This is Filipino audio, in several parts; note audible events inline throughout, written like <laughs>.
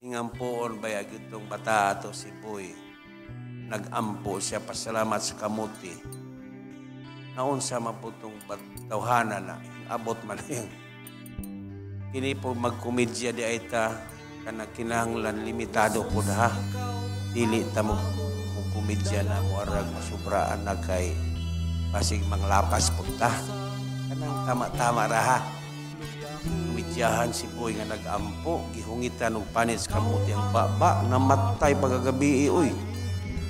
Ingampoon bayag itong bata ato si Boy. Nagampo siya pasalamat sa kamuti. Naon sa maputong tawhana na abot man yung kini po magkomedya di ay ta kana kinahanglan limitado po na ha dili ta mo komedya na warag arag masubraan na kay basig manglapas po ta kanang tama-tama ra ha Siyahan si Boy nga nagampo, gihungitan og panis kamuti ang baba, namatay pagagabi oy. Eh,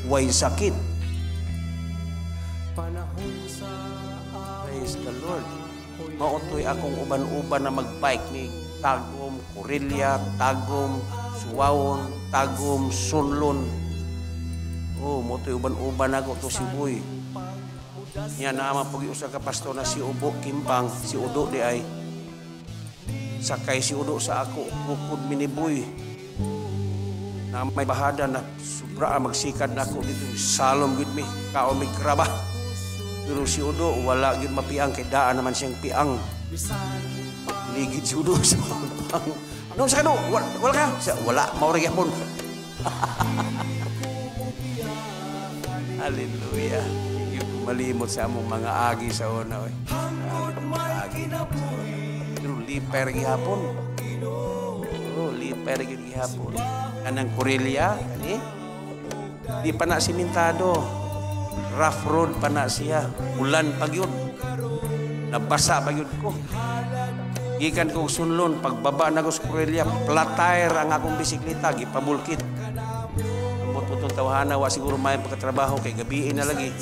Way sakit. Panahon sa Praise the Lord. Mautoy akong uban-uban na mag-bike ni Tagum, Corillia, Tagum, Suwawon, Tagum, Sunlon. Oh, motoy uban-uban ako to si Boy. Niya na mapag usa ka pasto na si Ubo Kimpang, si Udo di ay sakay si Udo sa ako bukod miniboy na may bahada na sobra magsikad na ako dito salom gud mi kaon mi kraba pero si Udo wala gid mapiang kay daan naman siyang piang ligid si Udo <laughs> sa ano sa kanu wala, wala ka sa wala mao ra gyapon <laughs> Hallelujah. Malimot sa among mga agi sa una. Oy. Hangod man kinabuhi liper gihapon. Oh, liper gyud gihapon. Kanang Corelia, ani? Eh? Di pa na simentado. Rough road pa na siya. Ulan pa gyud. Nabasa pa gyud ko. Gikan ko sunlon, pagbaba na ko sa Corelia, platire ang akong bisikleta, gipabulkit. Putong tawhana, wa siguro may pagkatrabaho, kay gabiin na lagi.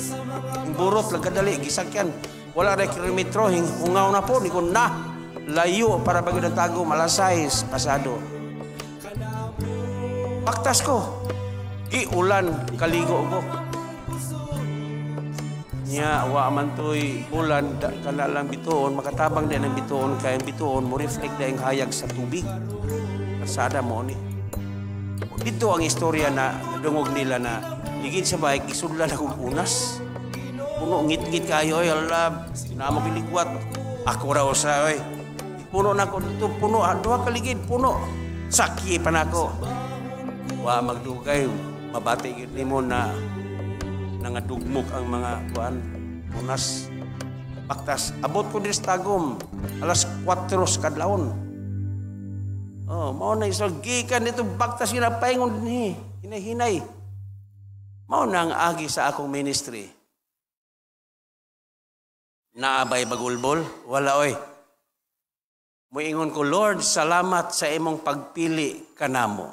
Ang burot, lang gisakyan. Wala na kilometro, hungaw na po, ni ko na layo para bago ng tago, malasay, pasado. Paktas ko, giulan, kaligo ko. Nya, wa man to'y ulan, kana lang bituon, makatabang din ang bituon, kaya ang bituon, mo reflect na ang hayag sa tubig. Kasada mo ni. Dito ang istorya na dungog nila na ligid sa bahay, isudla na kong unas. Puno ngit-ngit kayo, ay Allah, sinamog iligwat. Ako raw sa, ay, Puno na ko dito, puno. Ah, duha kaligid, puno. Saki pa na ko. Wa magdugay, mabati yun ni mo na nangadugmok ang mga kuan Unas, paktas abot ko din tagom alas 4 kadlawon oh mao na isog gikan dito baktas paingon ni hinay-hinay mao na ang agi sa akong ministry naabay bagulbol wala oy Muingon ko, Lord, salamat sa imong pagpili kanamo.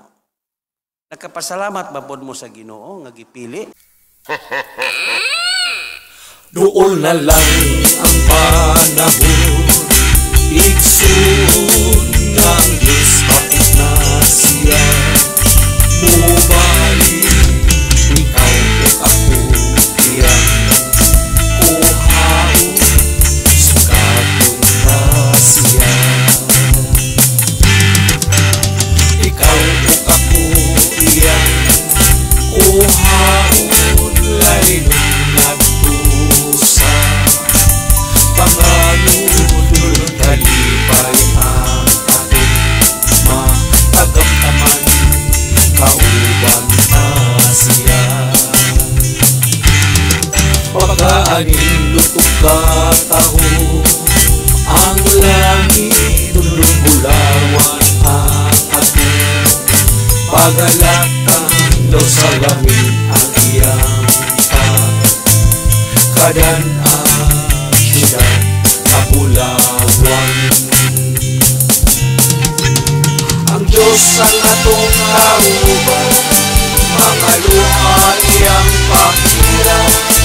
Nakapasalamat ba mo sa Ginoo nga gipili? <laughs> Dool na lang ang panahon Igsoon ng Diyos Patis na siya Nobody aking lutok kataho Ang langit lumulawan aate Pagalak ang daw salamin ang iyang tat Kadan ang hidat kapulawan Ang Diyos ang atong kauban Mga luha iyang pakilap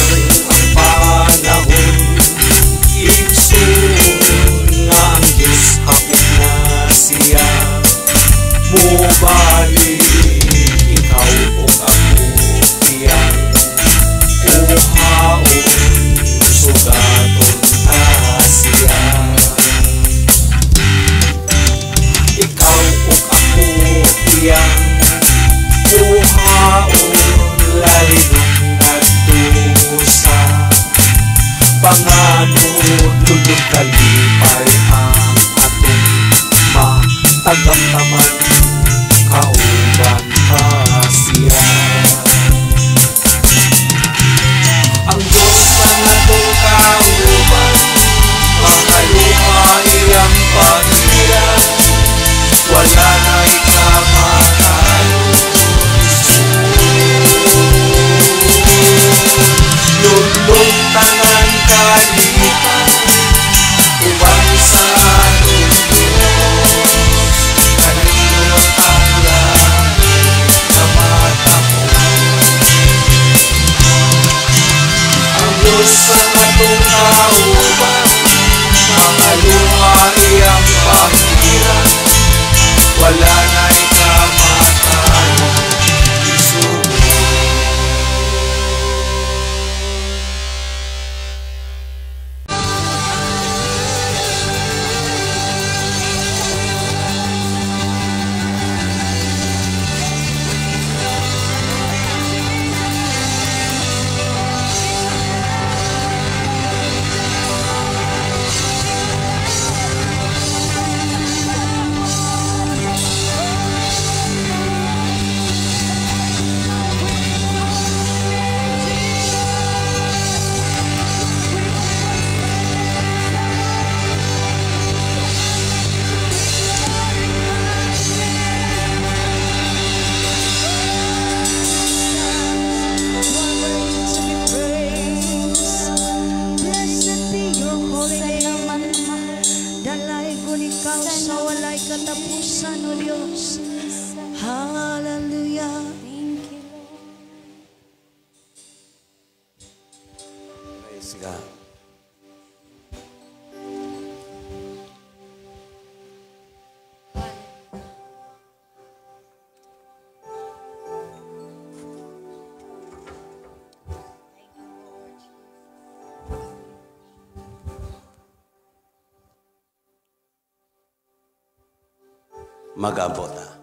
mag-abot. Ah.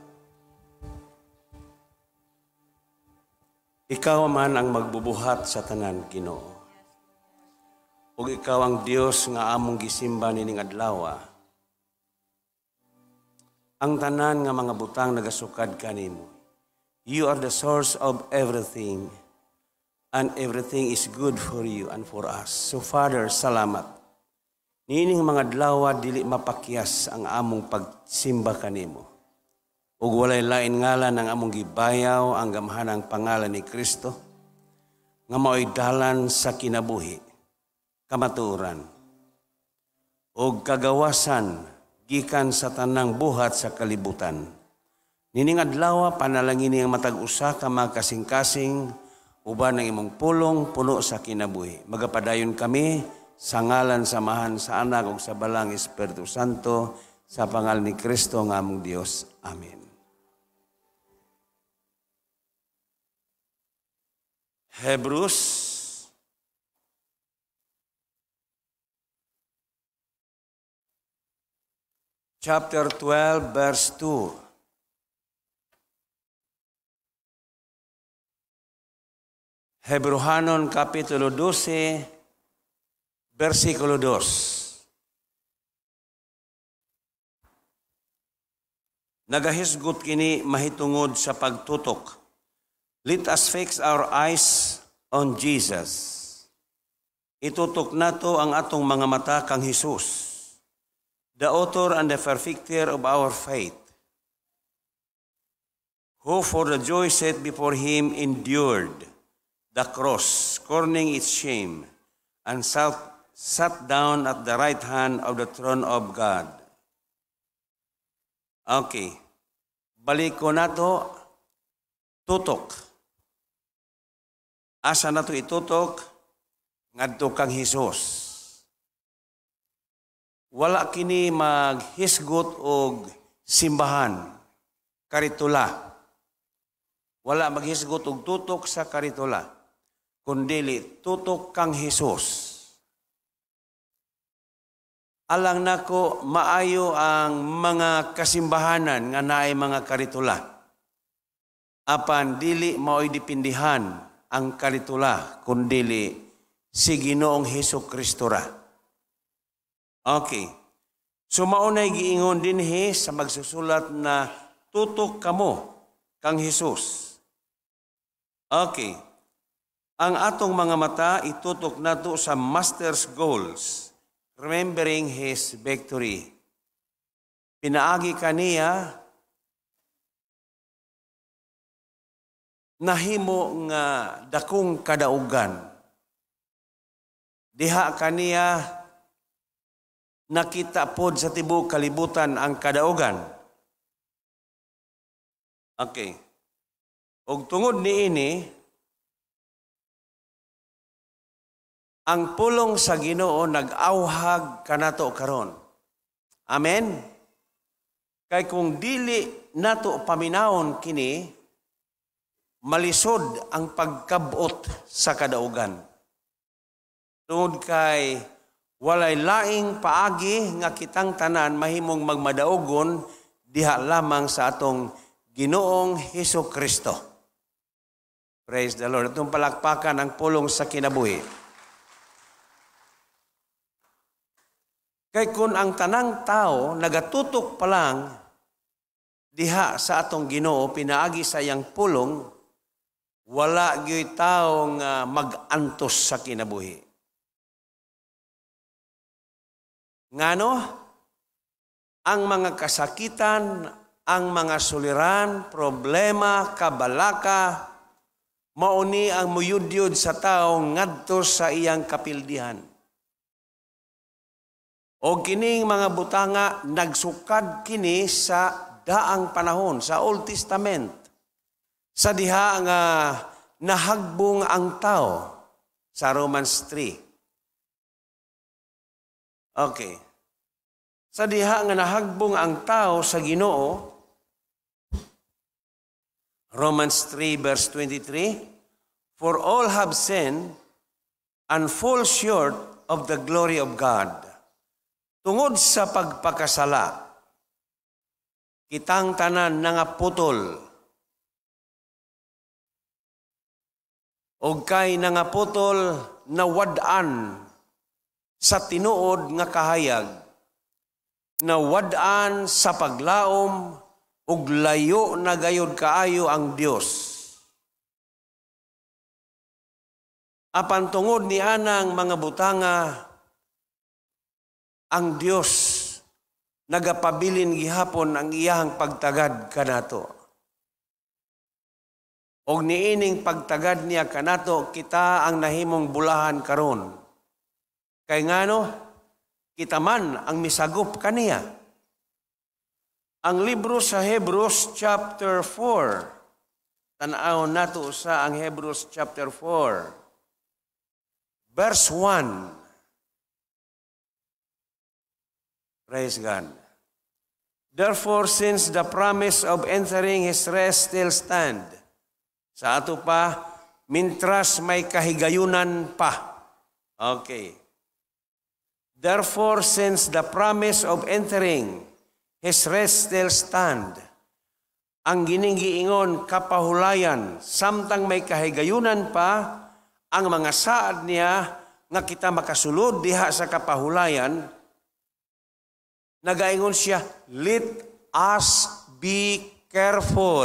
Ikaw man ang magbubuhat sa tanan Ginoo. O ikaw ang Dios nga among gisimba nining adlaw. Ah. Ang tanan nga mga butang nagasukad kanimo. You are the source of everything and everything is good for you and for us. So Father, salamat Nining mga dlawa dili mapakyas ang among pagsimba kanimo. Ug walay lain ngalan ang among gibayaw ang gamhanang pangalan ni Kristo nga mao'y dalan sa kinabuhi, kamatuoran ug kagawasan gikan sa tanang buhat sa kalibutan. Nining adlaw panalangin ang matag usa ka mga kasing-kasing uban ang imong pulong puno sa kinabuhi. Magapadayon kami sa ngalan samahan sa anak ug sa balang Espiritu Santo sa pangalan ni Kristo nga among Dios. Amen. Hebrews chapter 12 verse 2 Hebrehanon kapitulo 12 versículo 2. Nagahisgot kini mahitungod sa pagtutok. Let us fix our eyes on Jesus. Itutok nato ang atong mga mata kang Hesus, the author and the perfecter of our faith, who for the joy set before him endured the cross, scorning its shame, and sat sat down at the right hand of the throne of God. Okay. Balik ko na to, tutok. Asa na to itutok? Ngadto kang Hesus. Wala kini maghisgot og simbahan. Karitula. Wala maghisgot og tutok sa karitula. Kundili, tutok kang Hesus alang nako maayo ang mga kasimbahanan nga naay mga karitula. Apan dili mao'y dipindihan ang karitula kun dili si Ginoong Heso Kristo ra. Okay. So maunay giingon dinhi sa magsusulat na tutok kamo kang Hesus. Okay. Ang atong mga mata itutok nato sa master's goals remembering his victory. Pinaagi kaniya nahimo nga dakong kadaugan. Diha kaniya nakita pod sa tibuok kalibutan ang kadaugan. Okay. Og tungod ni ini, ang pulong sa Ginoo nag-awhag kanato karon. Amen. Kay kung dili nato paminawon kini malisod ang pagkabot sa kadaugan. Tungod kay walay laing paagi nga kitang tanan mahimong magmadaugon diha lamang sa atong Ginoong Hesus Kristo. Praise the Lord. Itong palakpakan ang pulong sa kinabuhi. Kay kung ang tanang tao nagatutok pa lang diha sa atong Ginoo pinaagi sa iyang pulong wala gyoy tao nga magantos sa kinabuhi. Ngano? Ang mga kasakitan, ang mga suliran, problema, kabalaka, mauni ang muyudyod sa tao ngadto sa iyang kapildihan. O kining mga butanga nagsukad kini sa daang panahon sa Old Testament. Sa diha nga nahagbong ang tao sa Romans 3. Okay. Sa diha nga nahagbong ang tao sa Ginoo Romans 3 verse 23 For all have sinned and fall short of the glory of God Tungod sa pagpakasala, kitang tanan nga putol, og kay putol na wadan sa tinuod nga kahayag na wadan sa paglaom ug layo na gayod kaayo ang Dios apan tungod ni anang mga butanga ang Dios nagapabilin gihapon ang iyang pagtagad kanato. Og niining pagtagad niya kanato kita ang nahimong bulahan karon. Kay ngano kita man ang misagop kaniya. Ang libro sa Hebrews chapter 4. Tanaw nato sa ang Hebrews chapter 4. Verse 1. Praise God. Therefore, since the promise of entering His rest still stand, sa ato pa, mintras may kahigayunan pa. Okay. Therefore, since the promise of entering His rest still stand, ang ginigiingon kapahulayan, samtang may kahigayunan pa, ang mga saad niya nga kita makasulod diha sa kapahulayan, nagaingon siya, let us be careful.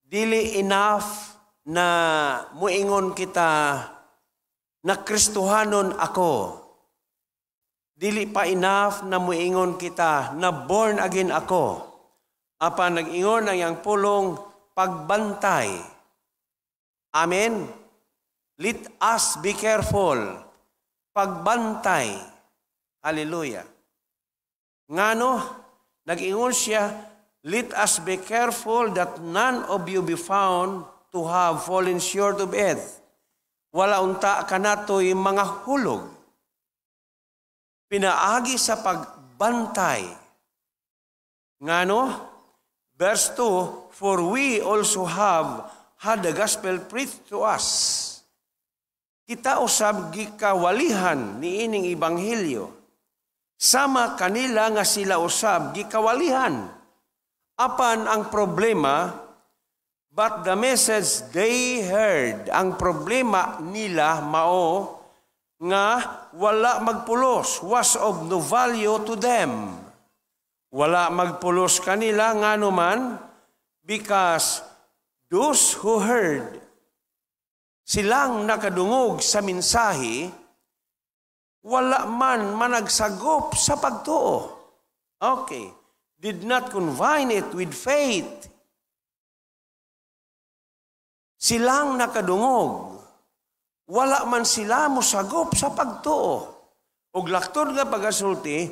Dili enough na muingon kita na Kristuhanon ako. Dili pa enough na muingon kita na born again ako. Apa nag-ingon ang yang pulong pagbantay. Amen? Let us be careful. Pagbantay Hallelujah. Nga no, nag-ingon siya, Let us be careful that none of you be found to have fallen short of it. Wala unta ka nato'y mga hulog. Pinaagi sa pagbantay. Nga no? Verse 2, For we also have had the gospel preached to us. Kita usab gikawalihan ni ining ibanghilyo Sama kanila nga sila usab gikawalihan. Apan ang problema, but the message they heard, ang problema nila mao nga wala magpulos, was of no value to them. Wala magpulos kanila nga ano man because those who heard silang nakadungog sa mensahe wala man managsagop sa pagtuo. Okay. Did not confine it with faith. Silang nakadungog. Wala man sila mo sagop sa pagtuo. Og laktod nga pagasulti,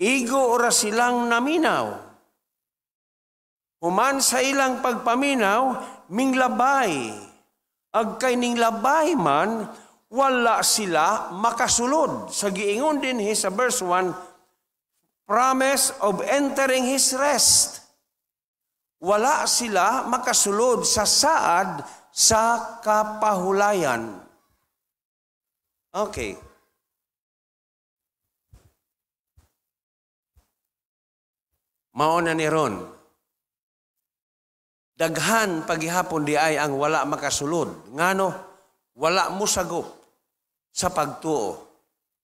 igo ora silang naminaw. Human sa ilang pagpaminaw, minglabay. Agkay labay man, wala sila makasulod. Sa giingon din he sa verse 1, promise of entering his rest. Wala sila makasulod sa saad sa kapahulayan. Okay. Mauna ni Ron. Daghan pagihapon di ay ang wala makasulod. Ngano? Wala mo sagop sa pagtuo.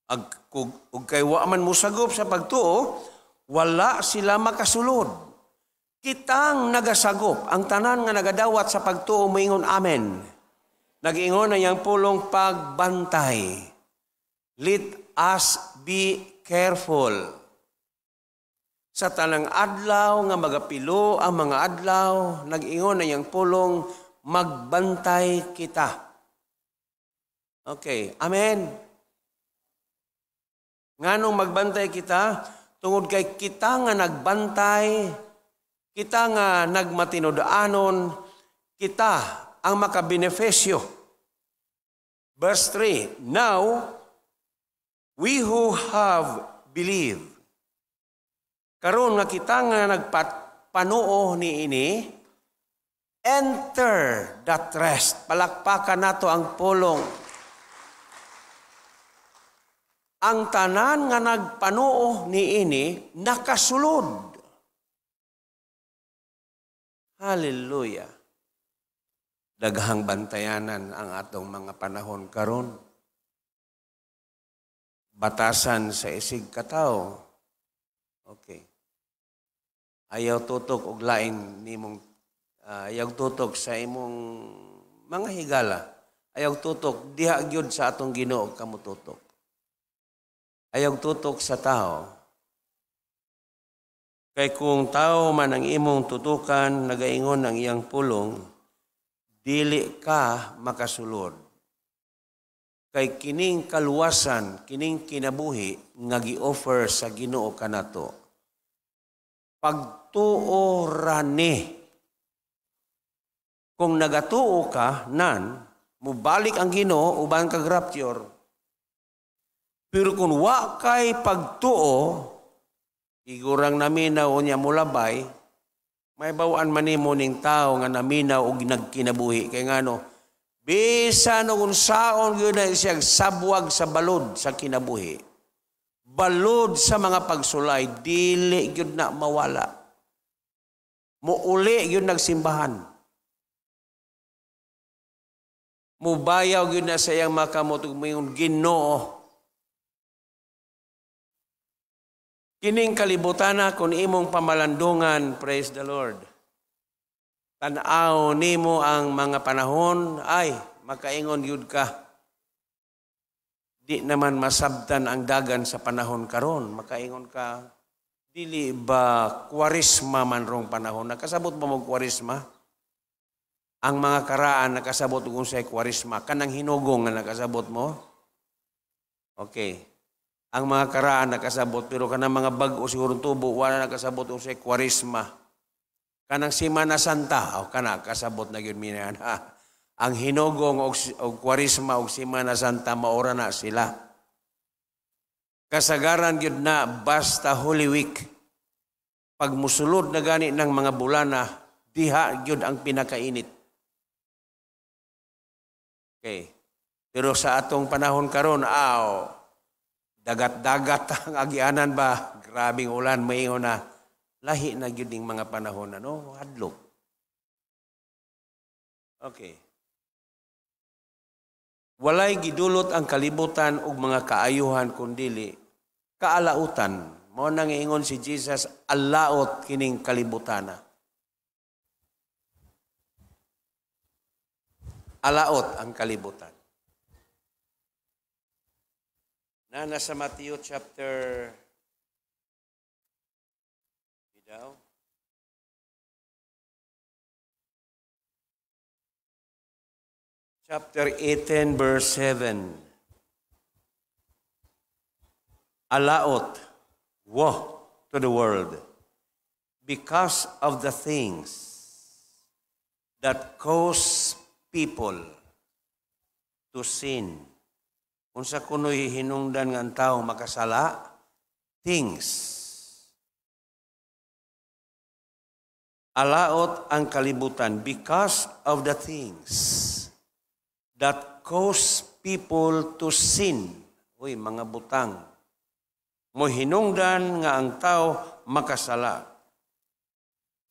Ag kug ug kay wa man musagop sa pagtuo, wala sila makasulod. Kitang nagasagop ang tanan nga nagadawat sa pagtuo moingon amen. Nagingon na yang pulong pagbantay. Let us be careful. Sa tanang adlaw nga magapilo ang mga adlaw, nagingon na yang pulong magbantay kita Okay, Amen. Nga nung magbantay kita, tungod kay kita nga nagbantay, kita nga nagmatinodaanon, kita ang makabenefesyo. Verse 3, Now, we who have believed, karon nga kita nga nagpanoo ni ini, enter that rest. Palakpakan nato ang pulong ang tanan nga nagpanoo ni ini nakasulod. Hallelujah. Daghang bantayanan ang atong mga panahon karon. Batasan sa isig katao. Okay. Ayaw tutok og lain nimong uh, ayaw tutok sa imong mga higala. Ayaw tutok diha gyud sa atong Ginoo kamo tutok ay ang tutok sa tao. Kay kung tao man ang imong tutukan, nagaingon ang iyang pulong, dili ka makasulod. Kay kining kaluwasan, kining kinabuhi, nga gi-offer sa ginoo kanato. Pagtuo rani. Kung nagatuo ka, nan, mubalik ang ginoo, uban ka grapture, pero kung wakay pagtuo, igurang naminaw niya mulabay, may bawaan man nimo ning tao nga naminaw og nagkinabuhi. Kay ngano, bisan og unsaon gyud na siya sabwag sa balod sa kinabuhi. Balod sa mga pagsulay, dili gyud na mawala. Muuli gyud nagsimbahan. Mubayaw gyud na sayang makamot og Ginoo Kining na kun imong pamalandungan, praise the Lord. Tanaw nimo ang mga panahon, ay makaingon yud ka. Di naman masabtan ang dagan sa panahon karon, makaingon ka dili ba kwarisma man rong panahon nakasabot ba mo kwarisma? Ang mga karaan nakasabot kung sa kwarisma kanang hinugong nga nakasabot mo. Okay ang mga karaan nakasabot pero kanang mga bago siguro tubo wala nakasabot usay kwarisma kanang Semana Santa o kana kasabot na gyud minan ha ang hinugong og kwarisma og Semana Santa maura na sila kasagaran gyud na basta Holy Week pag musulod na gani ng mga bulana diha gyud ang pinakainit okay pero sa atong panahon karon aw ah, dagat-dagat <laughs> ang agianan ba, grabing ulan, maingon na, lahi na yun yung mga panahon na, no? Hadlok. Okay. Walay gidulot ang kalibutan og mga kaayuhan kundili kaalautan. Mao nang iingon si Jesus, alaot kining kalibutana. Alaot ang kalibutan. na ah, nasa Matthew chapter daw. Chapter 18 verse 7. Alaot, woe to the world because of the things that cause people to sin unsa kuno hinungdan nga tao makasala things alaot ang kalibutan because of the things that cause people to sin. Uy, mga butang. Mohinungdan nga ang tao makasala.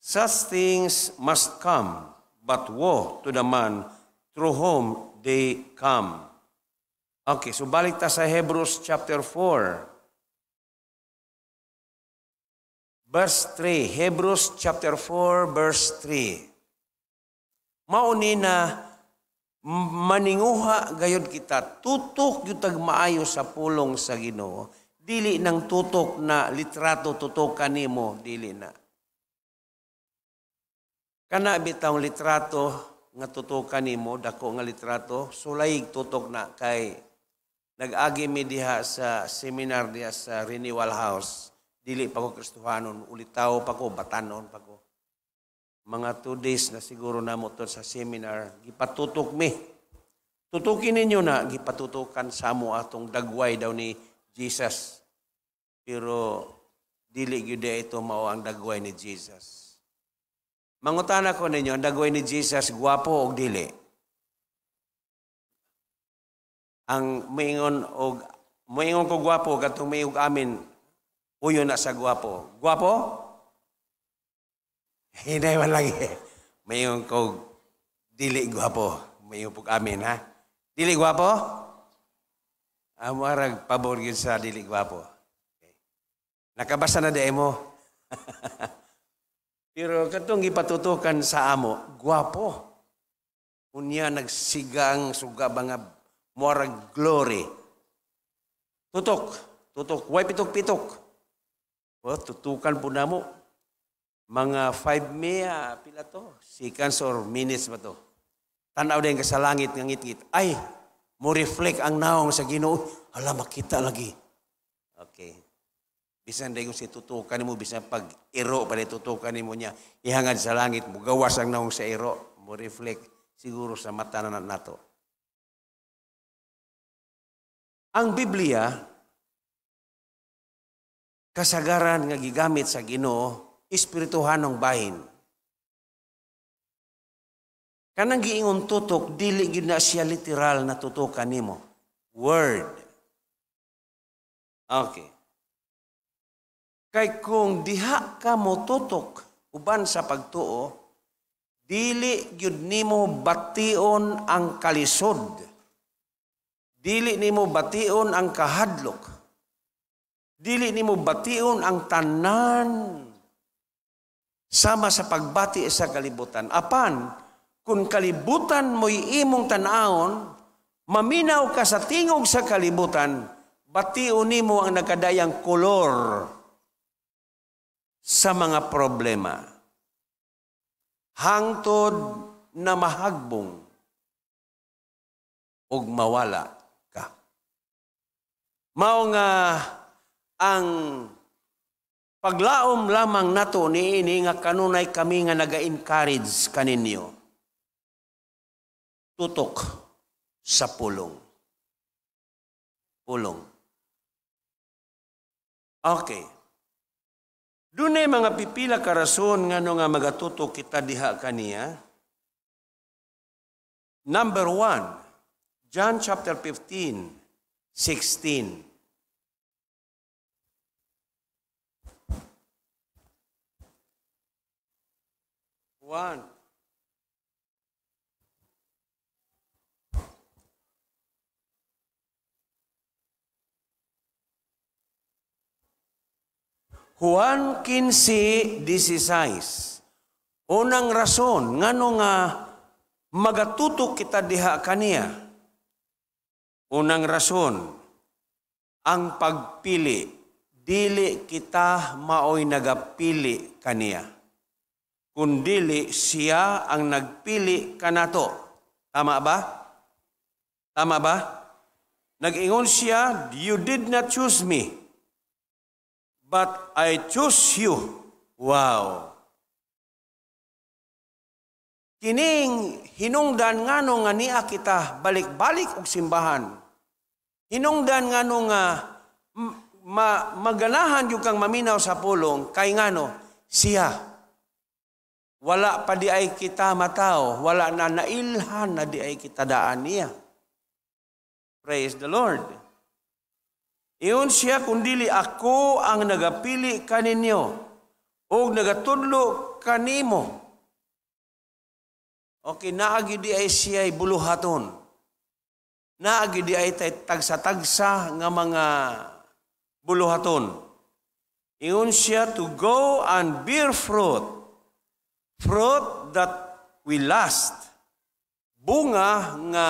Such things must come, but woe to the man through whom they come. Okay, so balik ta sa Hebrews chapter 4. Verse 3. Hebrews chapter 4, verse 3. Mauni na maninguha gayod kita, tutok yung tagmaayo sa pulong sa ginoo. Dili nang tutok na litrato tutok kanimo, dili na. Kana bitaw litrato nga tutok kanimo, dako nga litrato, sulay tutok na kay nag-agi mi diha sa seminar diha sa Renewal House. Dili pa ko Kristohanon, ulitaw pa ko, batanon pa ko. Mga two days na siguro na mo sa seminar, gipatutok mi. Tutukin ninyo na, gipatutukan sa mo atong dagway daw ni Jesus. Pero dili gyud ito mao ang dagway ni Jesus. Mangutana ko ninyo, ang dagway ni Jesus, gwapo o dili? ang moingon og moingon ko gwapo katong mayog amin uyo na sa gwapo. Gwapo? <laughs> hindi man lagi. Eh. Mayon ko dili gwapo. Mayon pug amin ha. Dili gwapo? Amarag pabor gyud sa dili gwapo. Okay. Nakabasa na demo mo. <laughs> Pero katong gipatutukan sa amo, gwapo. Unya nagsigang suga ba Murag glory. Tutok. Tutok. Why pitok-pitok? Well, tutukan po na mo. Mga 5 mea, pila to? Seconds or minutes ba to? Tanaw din ka sa langit ng ngit Ay, mo reflect ang naong sa ginoo. Hala, makita lagi. Okay. Bisan dayon si tutukan mo, bisan pag iro pa tutukan mo niya, ihangad sa langit, mo gawas ang naong sa iro, mo reflect siguro sa mata na nato. Ang Biblia, kasagaran nga gigamit sa Ginoo, espirituhanong bahin. Kanang giingon tutok, dili gyud na siya literal na tutukan nimo. Word. Okay. Kay kung diha ka mo tutok uban sa pagtuo, dili gyud nimo bation ang kalisod Dili nimo bation ang kahadlok. Dili nimo bation ang tanan sama sa pagbati sa kalibutan. Apan, kun kalibutan mo'y imong tanaon maminaw ka sa tingog sa kalibutan, bation nimo ang nagkadayang kolor sa mga problema. Hangtod na mahagbong ug mawala Mao nga ang paglaom lamang nato niini nga kanunay kami nga naga-encourage kaninyo. Tutok sa pulong. Pulong. Okay. Dunay mga pipila ka rason ngano nga magatutok kita diha kaniya. Number one, John chapter 15, 16. One. Juan 15:16. Unang rason ngano nga magatutok kita diha kaniya. Unang rason ang pagpili dili kita maoy nagapili kaniya kundili siya ang nagpili kanato. Tama ba? Tama ba? Nag-ingon siya, You did not choose me, but I choose you. Wow! Kining hinungdan nga no nga niya kita balik-balik og simbahan. Hinungdan nga nga ma maganahan yung kang maminaw sa pulong kay ngano siya wala pa di ay kita matao. Wala na nailhan na di ay kita daan niya. Praise the Lord. Iyon siya kundili ako ang nagapili kaninyo o nagatudlo kanimo. Okay, naagi di ay siya ay buluhaton. Naagi di ay tagsa-tagsa nga mga buluhaton. Iyon siya to go and bear fruit Fruit that we last. Bunga nga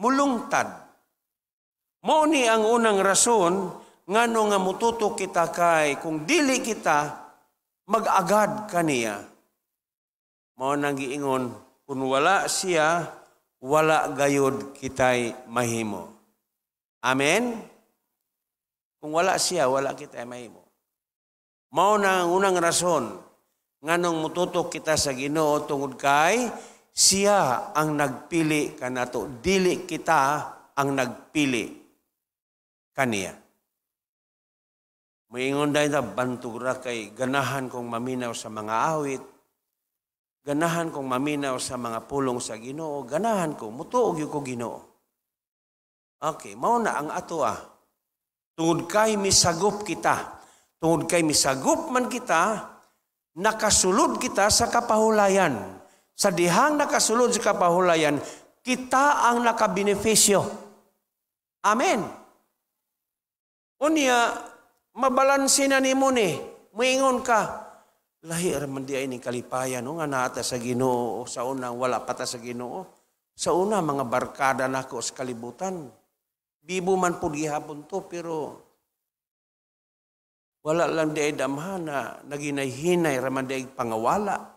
mulungtad. Mao ni ang unang rason ngano nga mututo kita kay kung dili kita mag-agad kaniya. Mao nang giingon kun wala siya wala gayod kitay mahimo. Amen. Kung wala siya wala kitay mahimo. Mao nang unang rason nganong mututok kita sa Ginoo tungod kay siya ang nagpili kanato dili kita ang nagpili kaniya Moingon dahil na bantura kay ganahan kong maminaw sa mga awit, ganahan kong maminaw sa mga pulong sa ginoo, ganahan ko, mutuog yung ko ginoo. Okay, mao na ang ato ah. Tungod kay misagop kita, tungod kay misagop man kita, nakasulod kita sa kapahulayan. Sa dihang nakasulod sa kapahulayan, kita ang nakabenepisyo. Amen. Unya, mabalansin na ni mo ni, muingon ka. Lahi man di ay ni kalipayan, o nga naata sa ginoo, sa una, wala pata sa ginoo. Sa una, mga barkada na ako sa kalibutan. Bibo man po gihapon to, pero wala lang di damhana, naginahinay raman di pangawala.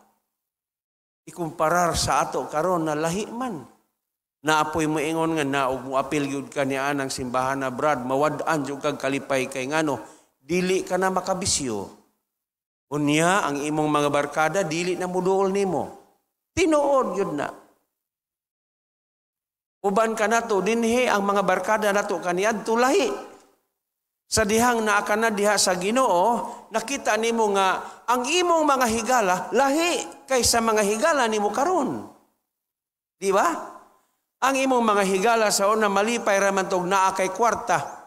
Ikumparar sa ato karon na lahi man. Naapoy mo ingon nga naog mo apil yun ka ni anang simbahan na Brad, mawadaan yung kag kalipay kay ngano, dili ka na makabisyo. Unya, ang imong mga barkada, dili na muduol nimo. Tinood yun na. Uban ka na to, dinhi ang mga barkada na to kaniad tulahi sa dihang naa na diha sa Ginoo nakita nimo nga ang imong mga higala lahi kaysa mga higala nimo karon di ba ang imong mga higala sa una malipay ra man tog naa kay kwarta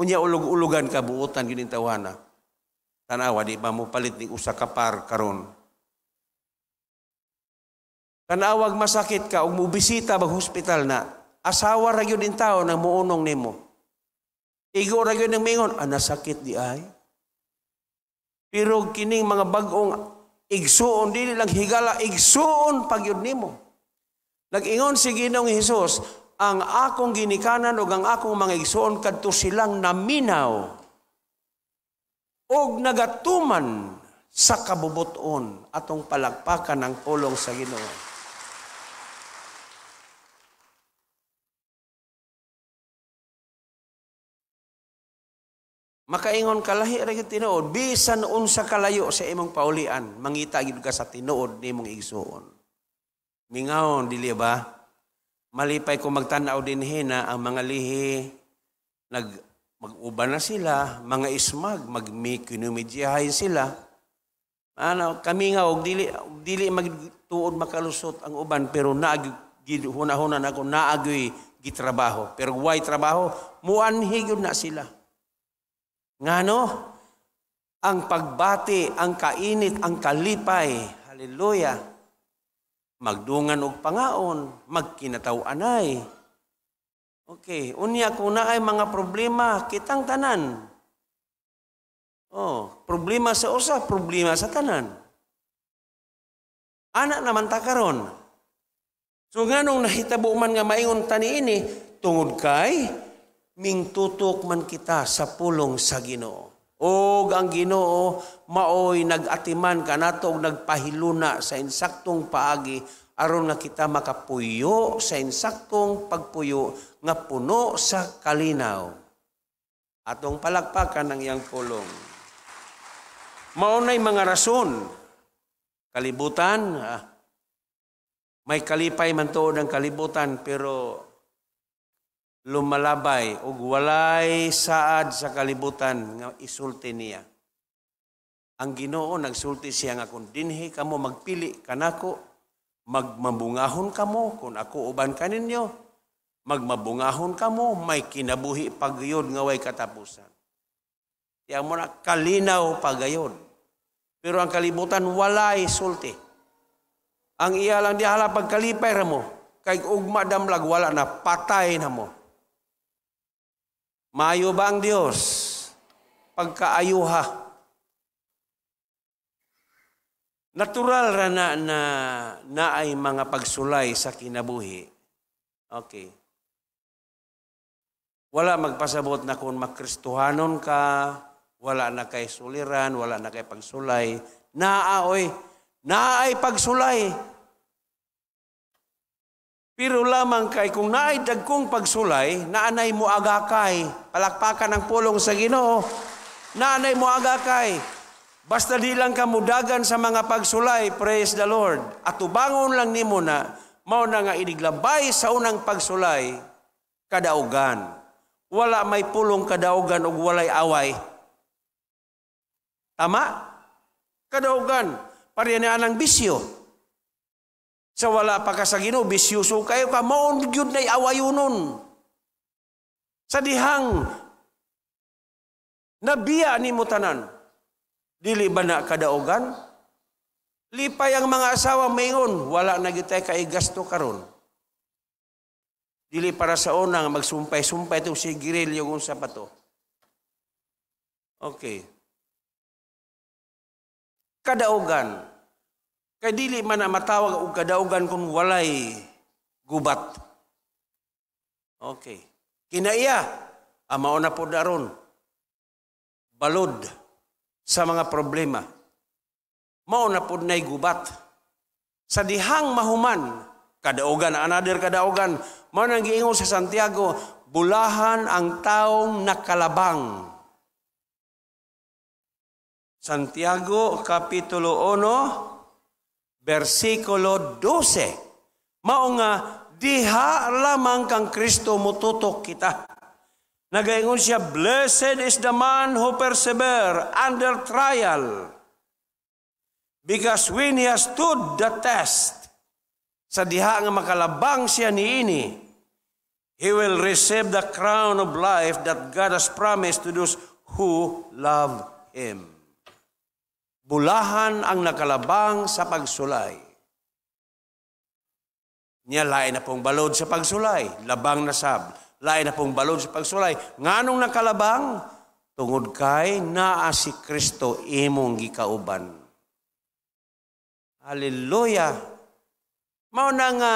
unya ulog-ulogan ka buutan gyud tawhana tanawa di ba mo palit ni usa ka par karon tanawag masakit ka ug mubisita ba hospital na asawa ra gyud in tawo na muunong nimo Igo ra gyud ng mingon, ah, nasakit di ay. Pero kining mga bagong igsuon dili lang higala igsuon pagyud nimo. Nag-ingon si Ginoong Hesus, ang akong ginikanan ug ang akong mga igsuon kadto silang naminaw og nagatuman sa kabubuton atong palagpakan ng pulong sa Ginoo. Makaingon ka lahi gyud tinuod bisan unsa kalayo sa imong paulian, mangita gyud ka sa tinuod ni imong igsuon. Mingaon dili ba? Malipay ko magtan-aw dinhi na ang mga lihi nag maguba na sila, mga ismag magmikinomedyahay sila. Ano, kami nga og dili dili magtuod makalusot ang uban pero naagid huna-huna na ako naagoy gitrabaho pero way trabaho muanhi gyud na sila. Ngano? Ang pagbati, ang kainit, ang kalipay. Hallelujah. Magdungan og pangaon, magkinataw-anay. Okay, unya kung na ay mga problema, kitang tanan. Oh, problema sa usa, problema sa tanan. Anak naman ta karon. So nganong nahitabo man nga maingon tani ini tungod kay mingtutok man kita sa pulong sa Ginoo. O ang Ginoo, maoy nagatiman ka nato og nagpahiluna sa insaktong paagi aron nga kita makapuyo sa insaktong pagpuyo nga puno sa kalinaw. Atong palagpakan ang iyang pulong. Maunay mga rason. Kalibutan, ah, may kalipay man to ng kalibutan pero lumalabay ug walay saad sa kalibutan nga isulti niya. Ang Ginoo nagsulti siya nga kung dinhi kamo magpili kanako, magmabungahon kamo kung ako uban kaninyo, magmabungahon kamo may kinabuhi pagayod nga way katapusan. Tiyan mo na kalinaw pagayod. Pero ang kalibutan walay sulti. Ang iya lang dihala pagkalipay mo, kay ugma damlag wala na patay na mo. Mayo ba ang Diyos? Pagkaayuha. Natural ra na, na, na ay mga pagsulay sa kinabuhi. Okay. Wala magpasabot na kung makristuhanon ka, wala na kay suliran, wala na kay pagsulay. Naa Naaoy, naay pagsulay. Pero lamang kay kung naay dagkong pagsulay, naanay mo agakay. Palakpakan ng pulong sa Ginoo. Naanay mo agakay. Basta di lang kamudagan sa mga pagsulay, praise the Lord. At ubangon lang nimo na mao na nga iniglabay sa unang pagsulay kadaogan. Wala may pulong kadaogan ug walay away. Tama? Kadaogan. Pariyan anang bisyo. Sa wala pa ka sa Ginoo, bisyoso kayo ka, maon gyud nay awayunon. Sa dihang nabiya ni mo tanan. Dili ba na kadaogan? Lipay ang mga asawa mayon, wala na gitay tay kaigasto karon. Dili para sa unang magsumpay-sumpay itong sigirilyo kung sa pato. Okay. Kadaogan Kay dili man matawag og kadaugan kung walay gubat. Okay. Kinaiya, amao ah, na po daron. Balod sa mga problema. Mao na po na gubat. Sa dihang mahuman, kadaugan, another kadaugan, mao nang giingon sa Santiago, bulahan ang taong nakalabang. Santiago, Kapitulo 1, versikulo 12. Mao nga, diha lamang kang Kristo mututok kita. Nagaingon siya, Blessed is the man who persevere under trial. Because when he has stood the test, sa diha nga makalabang siya niini, he will receive the crown of life that God has promised to those who love him. Bulahan ang nakalabang sa pagsulay. Niya lain na pong balod sa pagsulay, labang na sab. Lain na pong balod sa pagsulay. Nganong nakalabang? Tungod kay naa si Kristo imong gikauban. Hallelujah. Mao na nga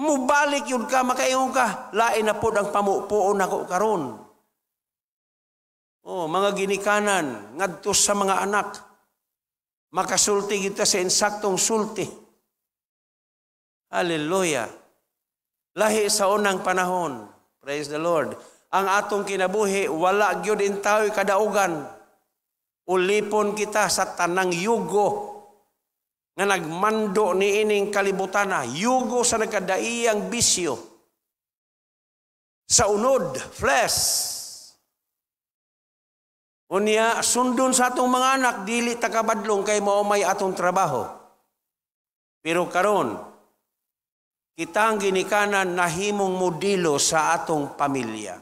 mubalik yun ka, makaingon ka, lain na pod ang pamupuon nako karon. Oh, mga ginikanan, ngadto sa mga anak, makasulti kita sa insaktong sulti. Hallelujah. Lahi sa unang panahon. Praise the Lord. Ang atong kinabuhi, wala gyud intawi kadaugan. Ulipon kita sa tanang yugo nga nagmando ni ining kalibutana, yugo sa nagkadaiyang bisyo. Sa unod, flesh, Unya, sundon sa atong mga anak, dili takabadlong kay mao may atong trabaho. Pero karon, kitang ginikanan na himong modelo sa atong pamilya.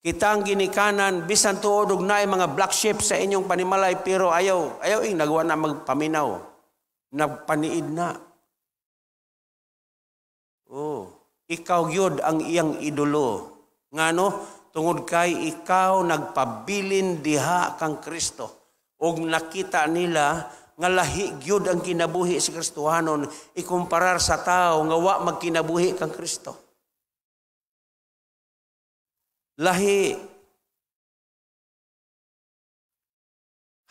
Kitang ginikanan, bisan tuod og naay mga black sheep sa inyong panimalay, pero ayaw, ayaw ing eh, nagawa na magpaminaw. Nagpaniid na. Oh, ikaw gyud ang iyang idolo. Nga tungod kay ikaw nagpabilin diha kang Kristo. Ug nakita nila nga lahi gyud ang kinabuhi si Kristohanon ikumparar sa tao nga wa magkinabuhi kang Kristo. Lahi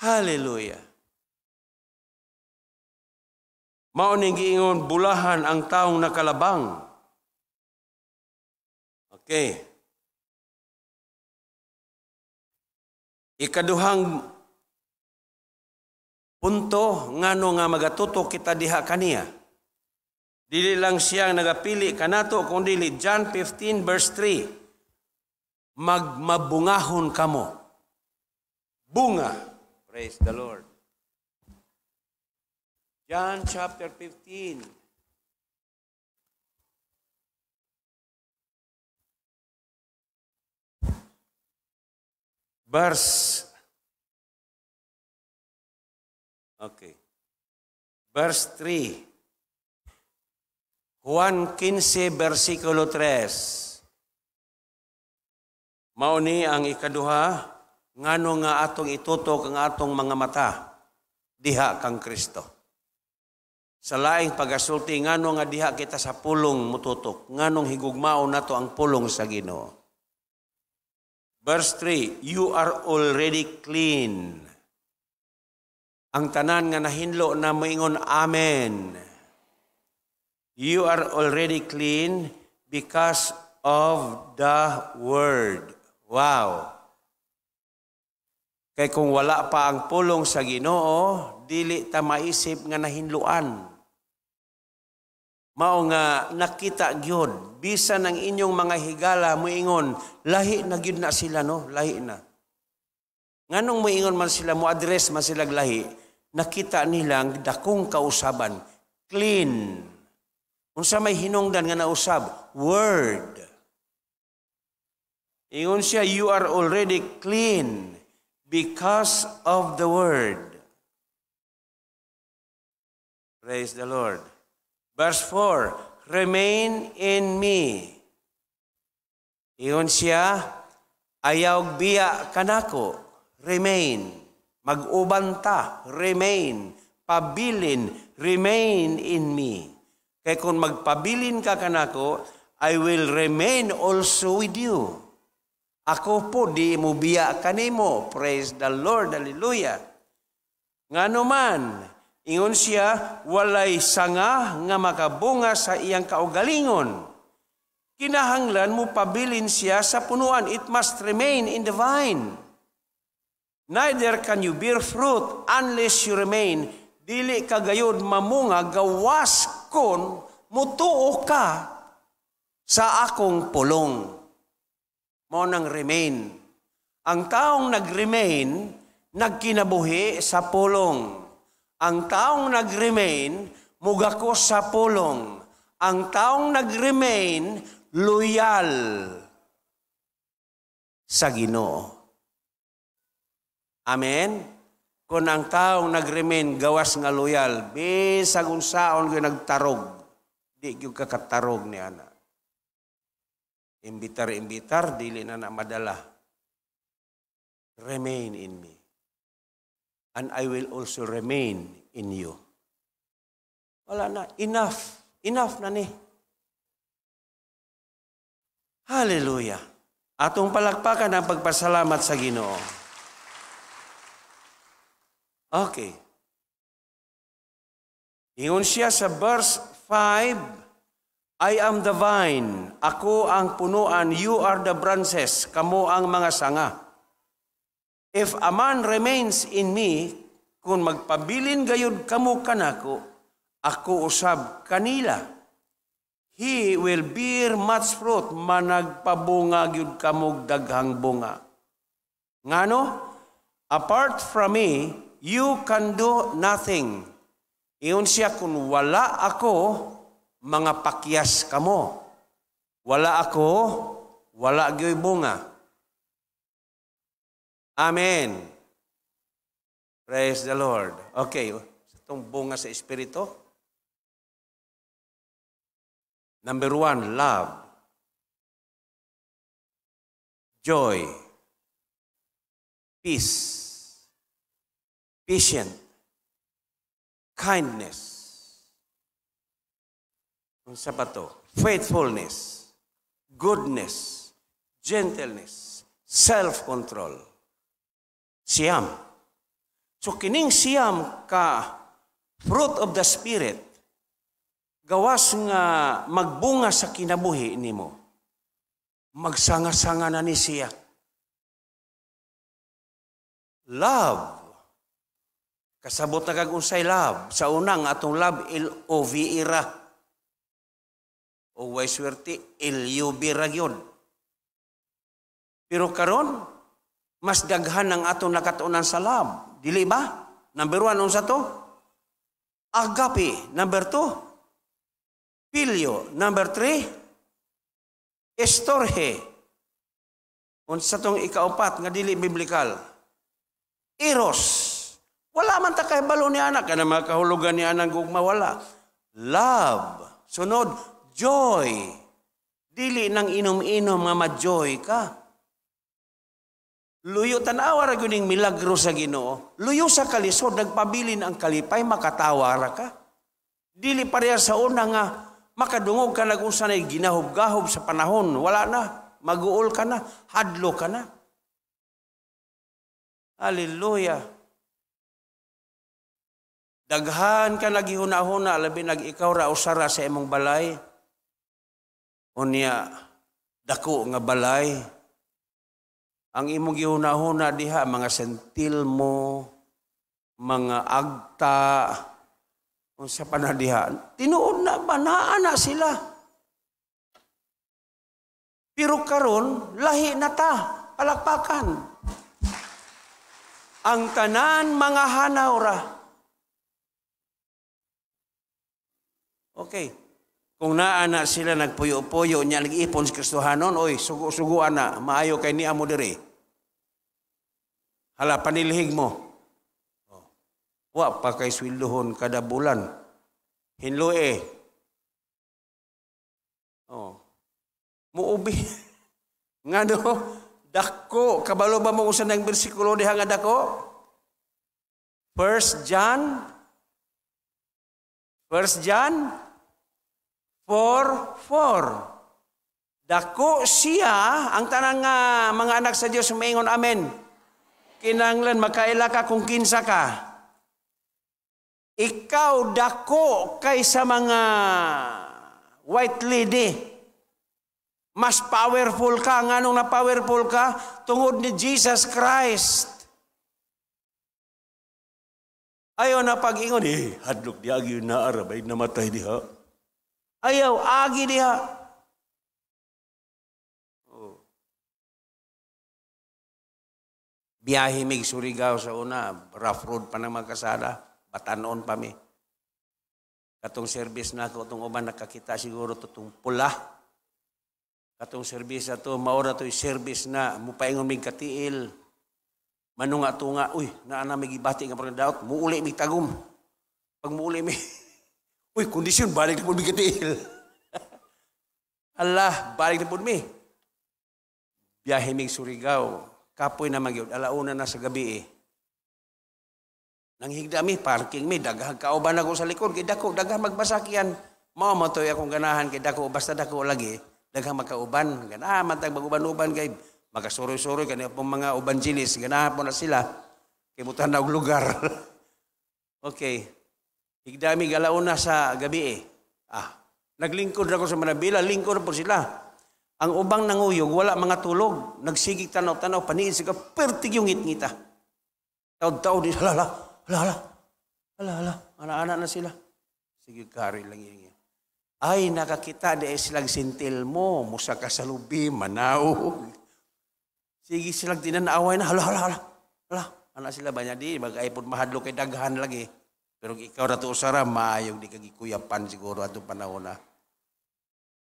Hallelujah. Mao ning giingon bulahan ang taong nakalabang. Okay. Ikaduhang punto ngano nga magatuto kita diha kaniya. Dili lang siya nagapili kanato kundi John 15 verse 3. Magmabungahon kamo. Bunga. Praise the Lord. John chapter 15 Verse Okay. Verse 3. Juan 15, versikulo 3. Mao ni ang ikaduha, ngano nga atong itutok ang atong mga mata diha kang Kristo. Sa laing pagasulti, ngano nga diha kita sa pulong mututok, nganong higugmao nato ang pulong sa Ginoo. Verse 3, You are already clean. Ang tanan nga nahinlo na moingon, Amen. You are already clean because of the Word. Wow! Kay kung wala pa ang pulong sa ginoo, dili ta maisip nga nahinluan. Mao nga nakita gyud bisan ang inyong mga higala moingon lahi na gyud na sila no, lahi na. Nganong moingon man sila mo address man sila lahi, nakita nilang dakong kausaban, clean. Unsa may hinungdan nga nausab, word. Ingon siya, you are already clean because of the word. Praise the Lord. Verse 4, Remain in me. Iyon siya, ayaw biya kanako, remain. Mag-uban ta, remain. Pabilin, remain in me. Kaya kung magpabilin ka kanako, I will remain also with you. Ako po, di mo biya kanimo. Praise the Lord, hallelujah. Nga naman, Ingon siya, walay sanga nga makabunga sa iyang kaugalingon. Kinahanglan mo pabilin siya sa punuan. It must remain in the vine. Neither can you bear fruit unless you remain. Dili ka gayod mamunga, gawas kon, mutuo ka sa akong pulong. Mo nang remain. Ang taong nag-remain, nagkinabuhi sa pulong. Ang taong nag-remain, mugako sa pulong. Ang taong nag-remain, loyal sa Ginoo. Amen? Kung ang taong nag-remain, gawas nga loyal, bisag unsaon ko nagtarog, di ko kakatarog ni ana. Imbitar-imbitar, dili na na madala. Remain in me and I will also remain in you. Wala na. Enough. Enough na ni. Hallelujah. Atong palakpakan ang pagpasalamat sa Ginoo. Okay. Ingon siya sa verse 5, I am the vine, ako ang punuan, you are the branches, kamo ang mga sanga. If a man remains in me, kung magpabilin gayud kamo kanako, ako usab kanila. He will bear much fruit, managpabunga gyud kamog daghang bunga. Ngano? Apart from me, you can do nothing. Iyon siya kung wala ako, mga pakyas kamo. Wala ako, wala gyoy bunga. Amen. Praise the Lord. Okay, itong bunga sa Espiritu. Number one, love. Joy. Peace. Patient. Kindness. Ang sapato, faithfulness, goodness, gentleness, self-control siyam. So kining siyam ka fruit of the Spirit, gawas nga magbunga sa kinabuhi nimo. Magsanga-sanga na ni siya. Love. Kasabot na kag unsay love. Sa unang atong love, il o v e ra. O way swerte, il u b yun. Pero karon mas daghan ang atong nakatunan sa love. Dili ba? Number one, unsa to? Agape. Number two, Pilyo. Number three, Estorhe. Unsa tong ikaupat nga dili biblikal? Eros. Wala man ta kay balo ni anak kana makahulugan ni anak ug mawala. Love. Sunod, joy. Dili nang inom-inom nga ma-joy ka. Luyo tanawa ra gyud milagro sa Ginoo. Luyo sa kalisod nagpabilin ang kalipay makatawa ra ka. Dili pareha sa una nga makadungog ka nag usa nay ginahob-gahob sa panahon, wala na, maguol ka na, hadlo ka na. Hallelujah. Daghan ka nagihuna-huna labi nag ikaw ra usara sa imong balay. Unya dako nga balay ang imong gihunahuna diha mga sentil mo mga agta, unsa pa na diha. Tinuod na ba naa sila? Pero karon lahi na ta, palakpakan. Ang tanan mga hanaw ra. Okay. Kung naa na sila nagpuyo-puyo niya nag-ipon si Kristohanon, oy, sugo-sugo na, maayo kay ni amo diri. Hala, panilhig mo. Oh. Wa pa kay swildohon kada bulan. Hinloe. Oh. Muubi. <laughs> nga do, dako, kabalo ba mo usan ng bersikulo diha nga dako? First John First John for for. Dako siya, ang tanang nga ah, mga anak sa Dios sumingon amen. Kinanglan makaila ka kung kinsa ka. Ikaw dako kaysa mga white lady. Mas powerful ka. Nganong na powerful ka? Tungod ni Jesus Christ. Ayaw na pag-ingon, eh, hadlok di agyo na arabay, namatay diha. Ayaw, agi diha. Oh. Biyahe mig Surigao sa una, rough road pa na magkasada, batanon pa mi. Katong service na ako, itong uban nakakita siguro to itong pula. Katong service na to, maura to service na, mupaingon mig katiil. Manunga to nga, uy, naanamig ibati nga parang daot, muuli mig tagum. Pag muuli mig, <laughs> Uy, kondisyon, balik na po mi katiil. <laughs> Allah, balik na po mi. Biyahe mi Surigao. Kapoy na magyod. Alauna na sa gabi eh. Nang higda mi, parking mi, daghag kaoban ako sa likod. Kay dako, daghag magbasakyan. Mao matoy akong ganahan kay dako, basta dako lagi. Daghag magkauban. Ganahan man maguban-uban kay magasuroy-suroy kani pong mga ubangelis. Ganahan po na sila. Kay butahan na og lugar. <laughs> okay. Higdami galauna sa gabi eh. Ah, naglingkod ako sa Manabila, lingkod po sila. Ang ubang nanguyog, wala mga tulog. Nagsigik tanaw-tanaw, paniin siya, pertig yung ngit-ngita. Taod-taod, halala, halala, halala, anak-anak na sila. Sige, kari lang yun. Ay, nakakita di silang sintil mo, musa ka sa lubi, manaw. Sige silang tinanaway na, hala, hala, hala. Anak sila ba niya di, mag-ipod mahadlo kay daghan lagi. Eh. Pero ikaw na to usara, maayong di kag ikuyapan siguro atong panahon na.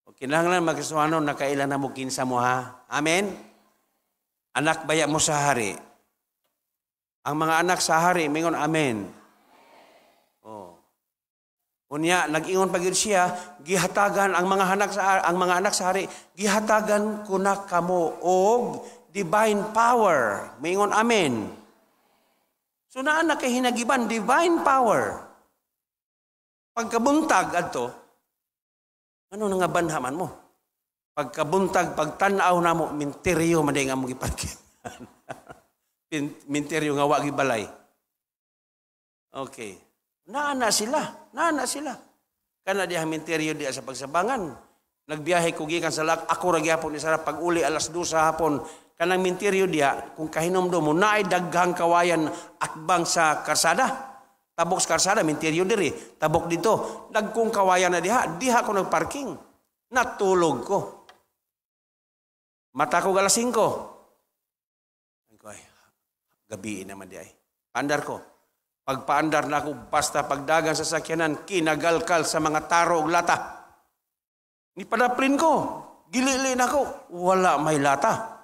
O kinahanglan magkasuhano, nakailan na mo kinsa mo ha. Amen? Anak baya mo sa hari. Ang mga anak sa hari, mingon amen. Oh. Unya nag-ingon pagid siya, gihatagan ang mga anak sa ang mga anak sa hari, gihatagan ko kamo og divine power. Mingon amen. So naa na kay hinagiban divine power. Pagkabuntag adto, ano na nga banhaman mo? Pagkabuntag, pagtanaw na mo, minteryo man nga mo gipangkinan. <laughs> minteryo nga wagi balay. Okay. Naa na sila, naa na sila. Kana diha minteryo diha sa pagsabangan. Nagbiyahe ko gikan sa lak, ako ra gyapon ni Sara pag uli alas 2 sa hapon, kanang mintiryo diha kung kahinom do mo naay daghang kawayan atbang sa karsada tabok sa karsada mintiryo diri tabok dito dagkong kawayan na diha diha ko nagparking natulog ko mata ko galas 5 gabi naman di ay andar ko pagpaandar na ako basta pagdagan sa sakyanan kinagalkal sa mga taro ug lata ni padaplin ko gilili na ko wala may lata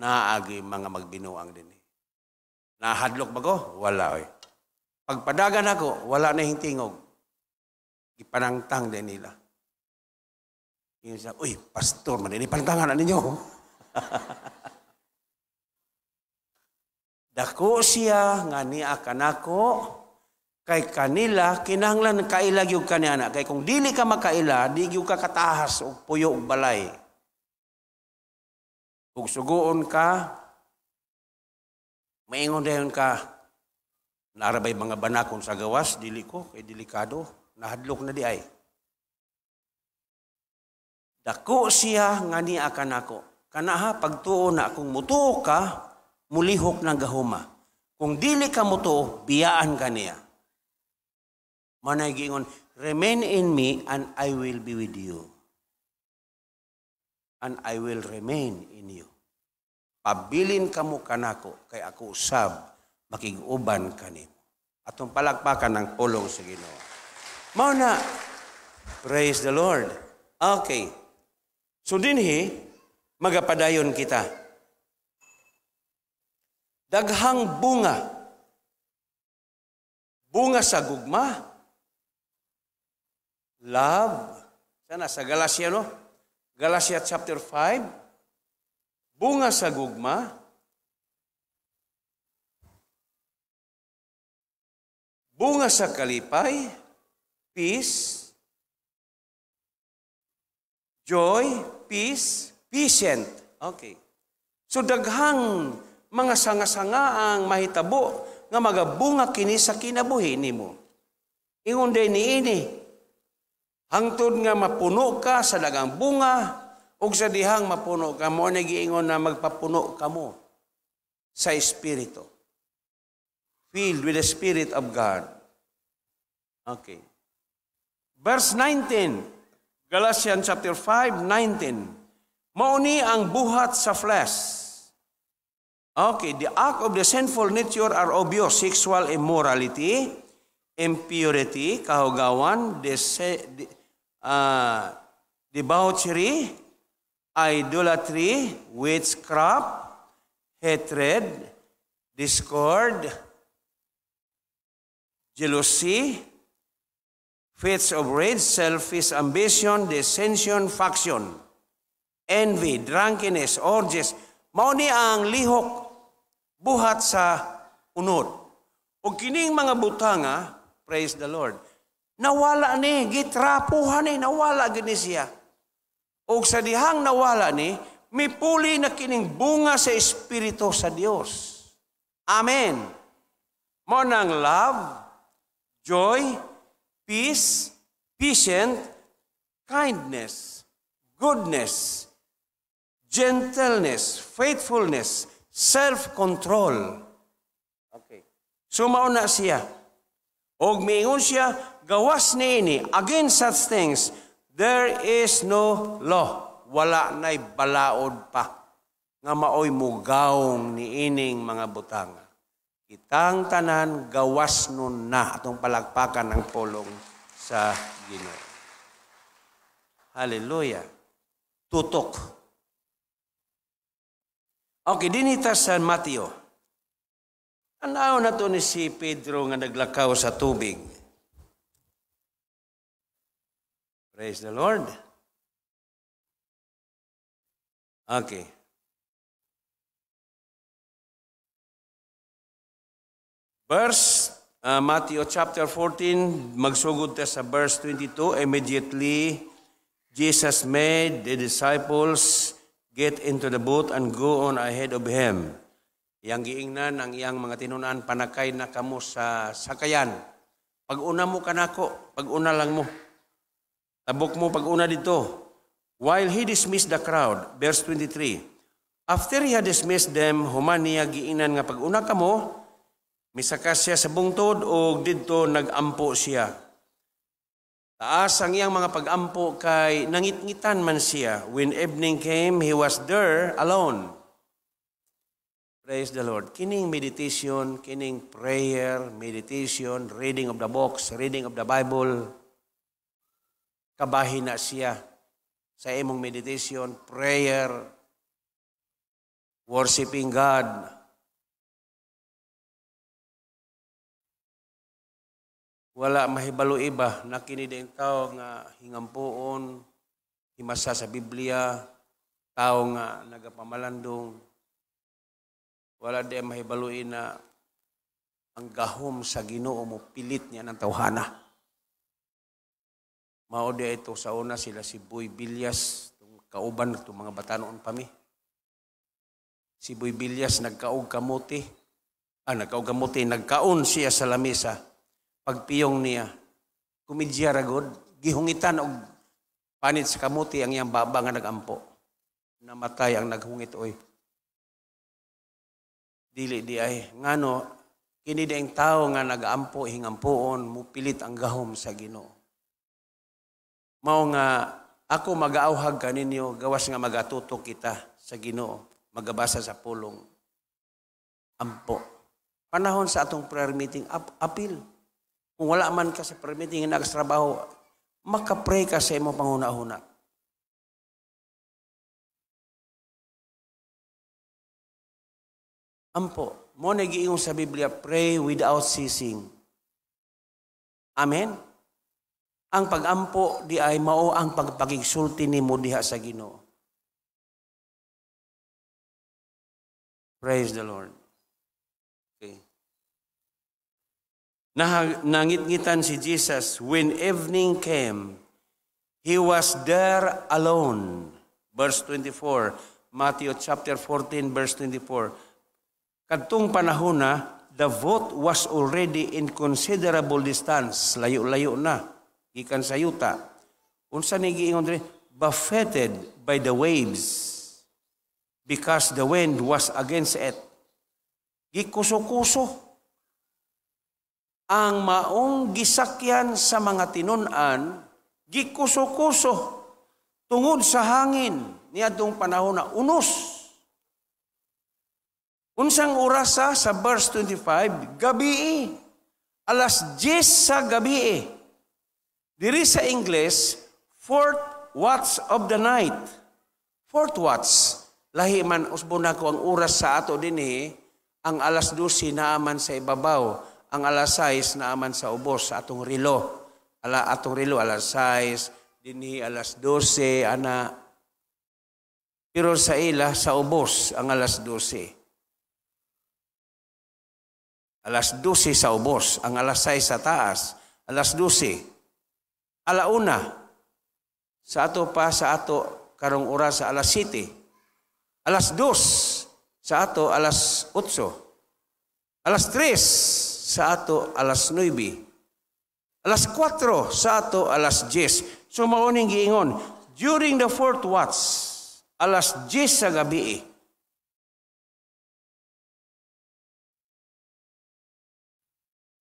naagi mga magbinuang din. Eh. Nahadlok ba ko? Wala. Eh. Pagpadagan ako, wala na yung tingog. Ipanangtang din nila. Yung sa, uy, pastor, man, maninipantangan na ninyo. <laughs> Dako siya nga niya kanako kay kanila kinahanglan kaila gyud na. kay kung dili ka makaila di gyud ka katahas og puyo og balay kung suguon ka, maingon dayon ka, narabay mga banakon sa gawas, dili ko, kay delikado, nahadlok na di ay. Dako siya nga ni akan ako. Kanaha pagtuo na kung mutuo ka, mulihok na gahuma. Kung dili ka mutuo, biyaan ka niya. Manay gingon, remain in me and I will be with you and I will remain in you. Pabilin kamo kanako, kay ako usab, makiguban kanimo. Atong palagpakan ng pulong sa Ginoo. Mao na, praise the Lord. Okay. So dinhi, magapadayon kita. Daghang bunga. Bunga sa gugma. Love. Sana sa galasya, no? Galatia chapter 5, bunga sa gugma, bunga sa kalipay, peace, joy, peace, patient. Okay. So daghang mga sanga-sanga ang mahitabo nga magabunga kini sa kinabuhi nimo. Ingon din ni ini, Hangtod nga mapuno ka sa dagang bunga ug sa dihang mapuno ka mo giingon na magpapuno ka mo sa espiritu. Filled with the spirit of God. Okay. Verse 19. Galatians chapter 5, 19. Mauni ang buhat sa flesh. Okay, the act of the sinful nature are obvious. Sexual immorality, impurity, kahugawan, deceit, uh, debauchery, idolatry, witchcraft, hatred, discord, jealousy, fits of rage, selfish ambition, dissension, faction, envy, drunkenness, orgies. Mao ang lihok buhat sa unod. O kining mga butanga, ah, praise the Lord, Nawala ni, gitrapuhan ni, nawala gini siya. O sa dihang nawala ni, may puli na kining bunga sa Espiritu sa Dios. Amen. Mo love, joy, peace, patient, kindness, goodness, gentleness, faithfulness, self-control. Okay. Sumauna siya. Og miingon siya, gawas ni ini, against such things, there is no law. Wala na'y balaod pa nga maoy mugaong ni ining mga butanga. Kitang tanan gawas nun na atong palagpakan ng polong sa Ginoo. Hallelujah. Tutok. Okay, dinita sa Mateo. Anaw na to ni si Pedro nga naglakaw sa tubig. Praise the Lord. Okay. Verse, uh, Matthew chapter 14, magsugod tayo sa verse 22. Immediately, Jesus made the disciples get into the boat and go on ahead of Him. Yang giingnan ang iyang mga tinunan, panakay na kamo sa sakayan. Pag una mo kanako, pag una lang mo. Tabok mo pag una dito. While he dismissed the crowd, verse 23, After he had dismissed them, human giinan nga pag una ka mo, misakas siya sa bungtod o didto nagampo siya. Taas ang iyang mga pagampo kay nangitngitan man siya. When evening came, he was there alone. Praise the Lord. Kining meditation, kining prayer, meditation, reading of the books, reading of the Bible, kabahin na siya sa imong meditation, prayer, worshiping God. Wala mahibalo iba na kiniding tao nga hingampuon, himasa sa Biblia, tao nga nagapamalandong. Wala di mahibaluin na ang gahom sa ginoo mo pilit niya ng tawhana. Mao di ito sa una sila si Boy Bilyas, kauban ito mga batanon pa mi. Si Boy Bilyas nagkaog kamuti. Ah, nagkaog kamuti. Nagkaon siya sa lamesa. Pagpiyong niya. Kumidya ragod. Gihungitan og panit sa kamuti ang iyang baba nga nagampo. Namatay ang naghungit oy. Dili di ay. Ngano, kini daing tao nga nagampo, hingampoon, mupilit ang gahom sa ginoo mao nga ako magaawhag kaninyo gawas nga magatutok kita sa Ginoo magabasa sa pulong ampo panahon sa atong prayer meeting ap apil kung wala man ka sa prayer meeting nga nagtrabaho makapray ka sa imo panguna-una ampo mo nagiingon sa Biblia pray without ceasing amen ang pagampo di ay mao ang pagpagigsulti ni mo diha sa Ginoo. Praise the Lord. Okay. Nah nangitngitan si Jesus when evening came, he was there alone. Verse 24, Matthew chapter 14 verse 24. Kadtong panahon na, the boat was already in considerable distance. Layo-layo na gikan sa yuta. Unsa ni giingon diri? Buffeted by the waves because the wind was against it. Gikuso-kuso ang maong gisakyan sa mga tinunan gikuso-kuso tungod sa hangin niadtong panahon na unos. Unsang orasa sa verse 25, gabi, alas 10 sa gabi, Diri sa Ingles, fourth watch of the night. Fourth watch. Lahi man usbo na ang oras sa ato dinhi eh. ang alas 12 naaman sa ibabaw, ang alas 6 naaman sa ubos sa atong relo. Ala atong relo alas 6, dinhi alas 12 ana pero sa ila sa ubos ang alas 12. Alas 12 sa ubos, ang alas 6 sa taas, alas 12 alauna sa ato pa sa ato karong oras sa alas 7. Alas 2 sa ato alas 8. Alas 3 sa ato alas 9. Alas 4 sa ato alas 10. So mauning giingon, during the fourth watch, alas 10 sa gabi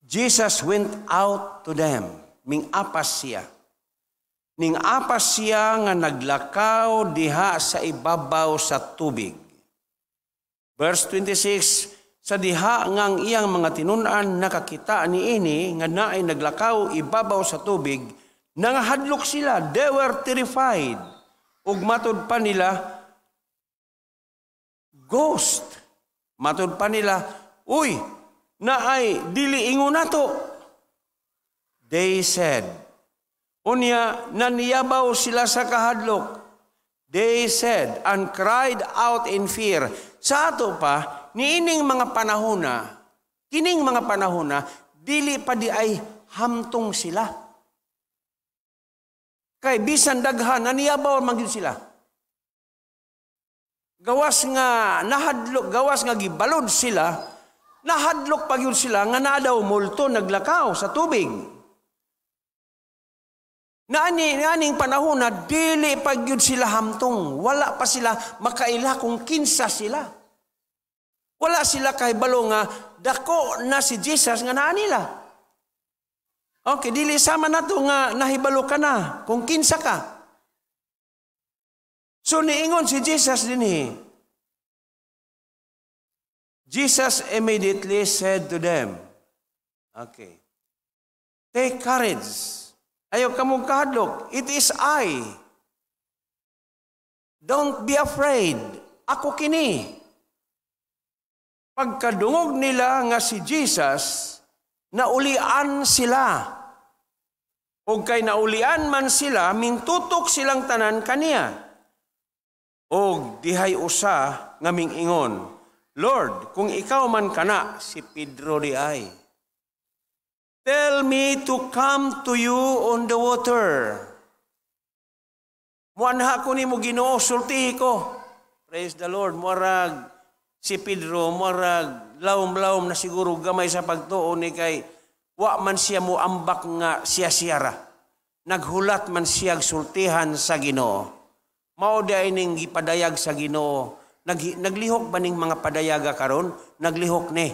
Jesus went out to them. Ming apas siya. Ning apa siya nga naglakaw diha sa ibabaw sa tubig. Verse 26, sa diha ngang iyang mga tinunan nakakita ni ini nga naay naglakaw ibabaw sa tubig, nangahadlok sila, they were terrified. Ug matud pa nila, ghost. Matud pa nila, uy, naay dili ingon nato. They said, Unya, naniyabaw sila sa kahadlok. They said, and cried out in fear. Sa ato pa, niining mga panahona, kining mga panahona, dili pa di ay hamtong sila. Kay bisan daghan, naniyabaw magyud sila. Gawas nga nahadlok, gawas nga gibalod sila, nahadlok pagyud sila nga na daw multo naglakaw sa tubig. Naani aning panahon na dili pagyud sila hamtong, wala pa sila makaila kung kinsa sila. Wala sila kay balonga dako na si Jesus nga naa nila. Okay, dili sama na to nga nahibalo ka na kung kinsa ka. So niingon si Jesus dinhi. Jesus immediately said to them, Okay, take courage. Ayaw ka mong kahadlok. It is I. Don't be afraid. Ako kini. Pagkadungog nila nga si Jesus, naulian sila. O kay naulian man sila, mintutok silang tanan kaniya. O dihay usa nga mingingon, Lord, kung ikaw man kana, si Pedro di ay me to come to you on the water. Muanha ko ni mo ginoo, sultihi ko. Praise the Lord. Murag si Pedro, murag laom-laom na siguro gamay sa pagtuo ni kay wa man siya mo ambak nga siya siyara. Naghulat man siya sultihan sa ginoo. Mao day ning gipadayag sa ginoo. Nag, naglihok ba ning mga padayaga karon? Naglihok ni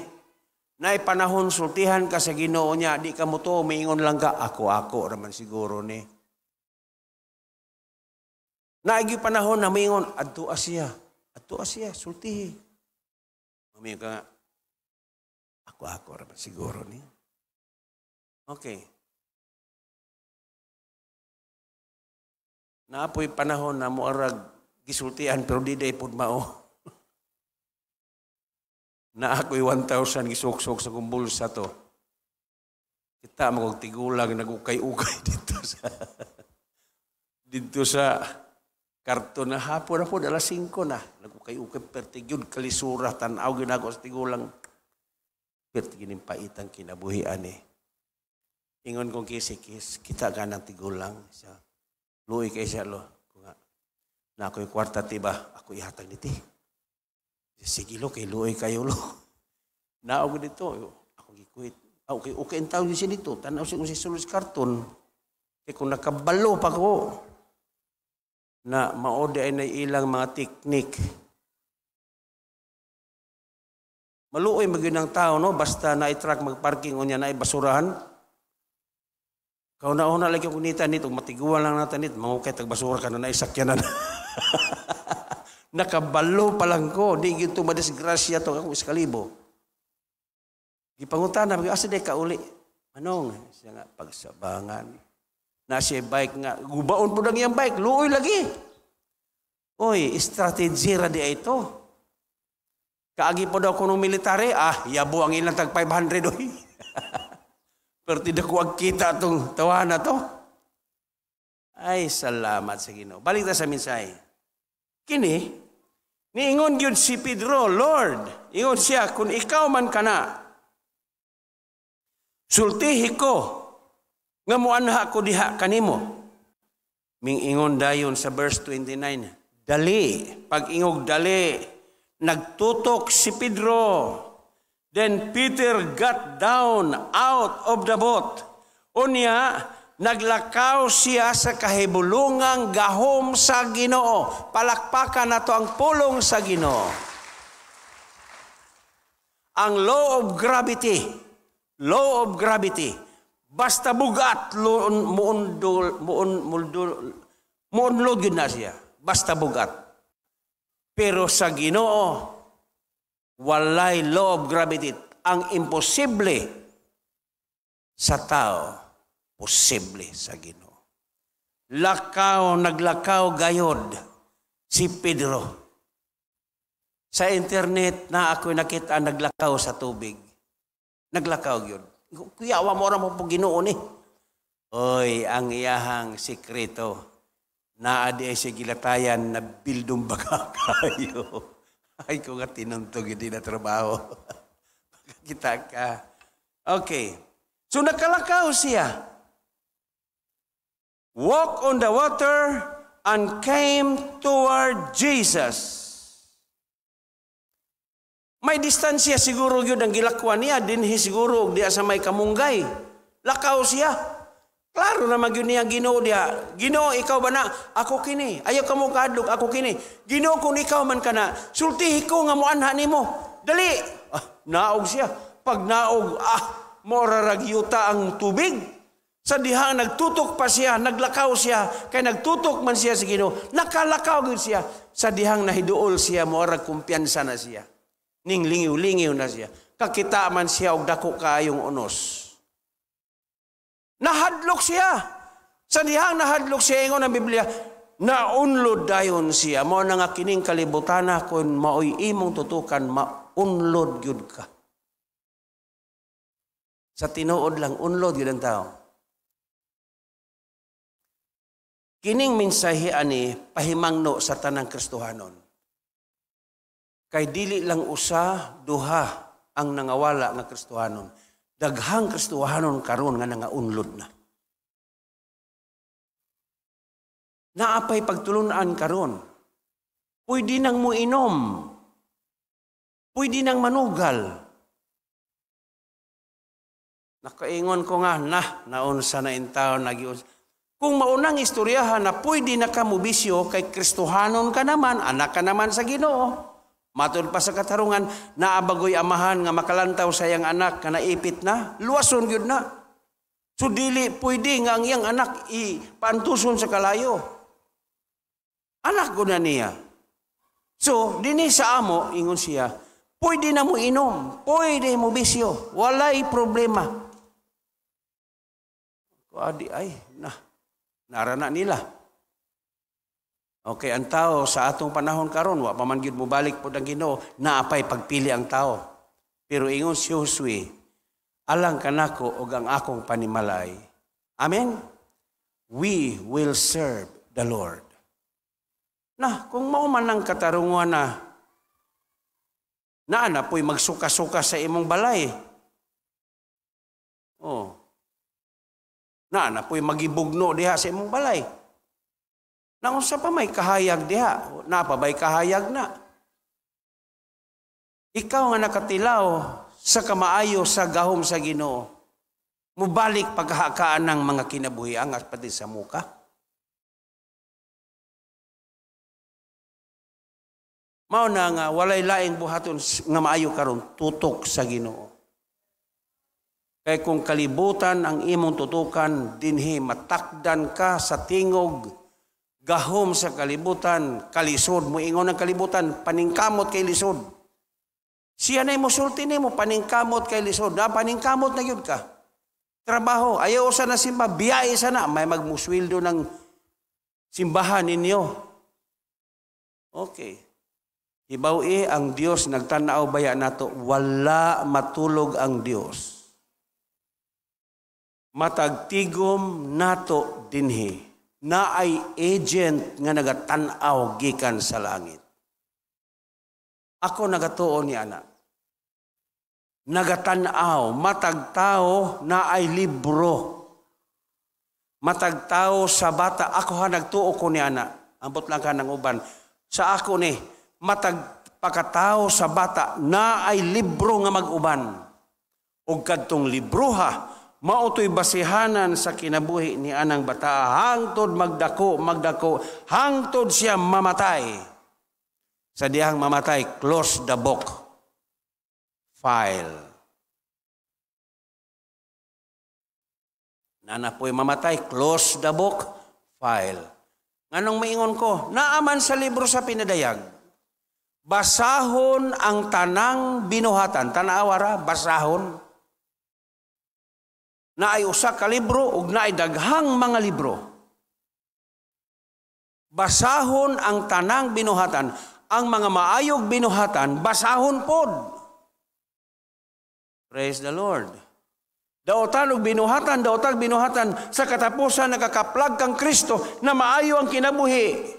na panahon sultihan ka sa Ginoo niya, di ka mo to, miingon lang ka, ako, ako, raman siguro ni. Naigi panahon na miingon, adto siya, adto siya, sultihi. Mamiingon ka nga, ako, ako, raman siguro ni. Okay. Naapoy panahon na mo arag gisultihan pero di day pud mao na ako'y 1,000 gisuksok sa kumbulsa to. Kita mo kong tigulang nagukay-ukay <laughs> dito sa dito sa karton na hapon na po, alas 5 na. Nagukay-ukay, pertigyod, kalisura, tanaw, ginago sa tigulang. Pertigyod yung paitang kinabuhian eh. Ingon kong kisikis, kita ka tigulang. Siya, luwi kay siya lo. Kung nga, na ako'y kwarta tiba, ako ihatag niti. Sige lo, kay luoy kayo lo. <laughs> Naog dito. Ako gikuit. Okay, okay ang tawag siya dito. Tanaw siya kung si Sulis Karton. Kaya eh, kung nakabalo pa ko, na maode ay na ilang mga teknik. Maluoy maginang tao, no? Basta na i magparking mag-parking o niya na ibasurahan. Kau na una lagi kunita nita nito, matiguan lang natin nito, mangukay tagbasura ka na naisakyanan. <laughs> Nakabalo pa lang ko. Di gito madisgrasya to akong iskalibo. Ipangutan na, asa di ka ah, uli. Manong, siya nga, pagsabangan. Na siya bike nga, gubaon po lang yung bike, luoy lagi. Oy, strategy ra di ito. Kaagi po daw ko ng military, ah, yabo ang ilang tag 500 oy. <laughs> Pero tidak ko agkita itong tawa na to. Ay, salamat sa Ginoo. Balik na sa minsay. Kini, Niingon gyud si Pedro, Lord, ingon siya, kung ikaw man kana, sultihi ko, nga anha ko diha kanimo. Mingingon dayon sa verse 29, dali, pag ingog dali, nagtutok si Pedro. Then Peter got down out of the boat. Unya, Naglakaw siya sa kahibulungang gahom sa Ginoo. Palakpakan nato ang pulong sa Ginoo. Ang law of gravity, law of gravity, basta bugat muundol muun muldol muunlod gud na siya. Basta bugat. Pero sa Ginoo walay law of gravity ang imposible sa tao posible sa Ginoo. Lakaw, naglakaw gayod si Pedro. Sa internet na ako nakita naglakaw sa tubig. Naglakaw yun. Kuya, wa mo ra mo po ginoon eh. Oy, ang iyahang sikreto na adi sa gilatayan na bildong baka <laughs> kayo. Ay, ko nga tinuntog hindi na trabaho. <laughs> Kita ka. Okay. So nakalakaw siya walked on the water and came toward Jesus. May distansya siguro yun ang gilakwan niya, din siguro diya sa may kamunggay. Lakaw siya. Klaro na yun niya ginoo diya. Ginoo, ikaw ba na? Ako kini. Ayaw ka mo kadlok, ako kini. Gino, kung ikaw man ka na, sultihi ko nga mo anha ni mo. Dali! Ah, naog siya. Pag naog, ah, moraragyuta ang tubig. Sa dihang nagtutok pa siya, naglakaw siya, kay nagtutok man siya sa Ginoo, nakalakaw gyud siya. Sa dihang nahiduol siya, moarag kumpiyansa na siya. Ning lingiw-lingiw na siya. Kakita man siya og dako kaayong unos. Nahadlok siya. Sa dihang nahadlok siya ingon ang Biblia, naunlod dayon siya. Mao na nga kining kalibutan na kun maoy imong tutukan maunlod gyud ka. Sa tinuod lang unlod gyud ang tao. Kining mensahe ani pahimangno sa tanang Kristohanon. Kay dili lang usa duha ang nangawala nga Kristohanon. Daghang Kristohanon karon nga nangaunlod na. Naapay pagtulunan karon. Pwede nang muinom. Pwede nang manugal. Nakaingon ko nga, nah, naunsa na in town, nagiunsa kung maunang istoryahan na pwede na ka mubisyo, kay Kristohanon ka naman, anak ka naman sa ginoo. Matod pa sa katarungan, naabagoy amahan nga makalantaw sa iyang anak nga naipit na, luwason gyud na. So dili pwede nga ang iyang anak ipantuson sa kalayo. Anak ko na niya. So, dini sa amo, ingon siya, pwede na mo inom, pwede mo bisyo, walay problema. Adi ay, na narana nila. Okay, ang tao sa atong panahon karon wa pa man gyud mobalik pod ang Ginoo, naapay pagpili ang tao. Pero ingon si Josue, alang kanako og ang akong panimalay. Amen. We will serve the Lord. Na, kung mao man ang katarungan na naa na po'y magsuka-suka sa imong balay. Oh, na, napoy magibugno diha sa imong balay. Na unsa pa may kahayag diha, na pa bay kahayag na. Ikaw nga nakatilaw sa kamaayo sa gahom sa Ginoo, mubalik paghakaan ng mga kinabuhiang at pati sa muka. Mao na nga walay laing buhaton nga maayo karon tutok sa Ginoo. Kay kung kalibutan ang imong tutukan, dinhi matakdan ka sa tingog, gahom sa kalibutan, kalisod, muingon ang kalibutan, paningkamot kay lisod. Siya na musulti nimo paningkamot kay lisod, na ah, paningkamot na yun ka. Trabaho, ayaw sa na simba, biyay sana, may magmuswildo ng simbahan ninyo. Okay. Hibaw-i ang Dios nagtanaw baya nato, wala matulog ang Dios matagtigom nato dinhi na ay agent nga nagatanaw gikan sa langit. Ako nagatuo ni ana. Nagatanaw, matagtao na ay libro. Matagtao sa bata, ako ha nagtuo ko ni ana. Ambot lang ka ng uban. Sa ako ni, matag pagkatao sa bata na ay libro nga mag-uban. O kadtong libro ha, mao to'y basihanan sa kinabuhi ni anang bata hangtod magdako magdako hangtod siya mamatay sa dihang mamatay close the book file Nana po'y mamatay close the book file nganong maingon ko naaman sa libro sa pinadayag basahon ang tanang binuhatan tanawara basahon na ay usa ka libro ug naay daghang mga libro. Basahon ang tanang binuhatan, ang mga maayog binuhatan, basahon pod. Praise the Lord. Daotan og binuhatan, daotag binuhatan sa katapusan nakakaplag kang Kristo na maayo ang kinabuhi.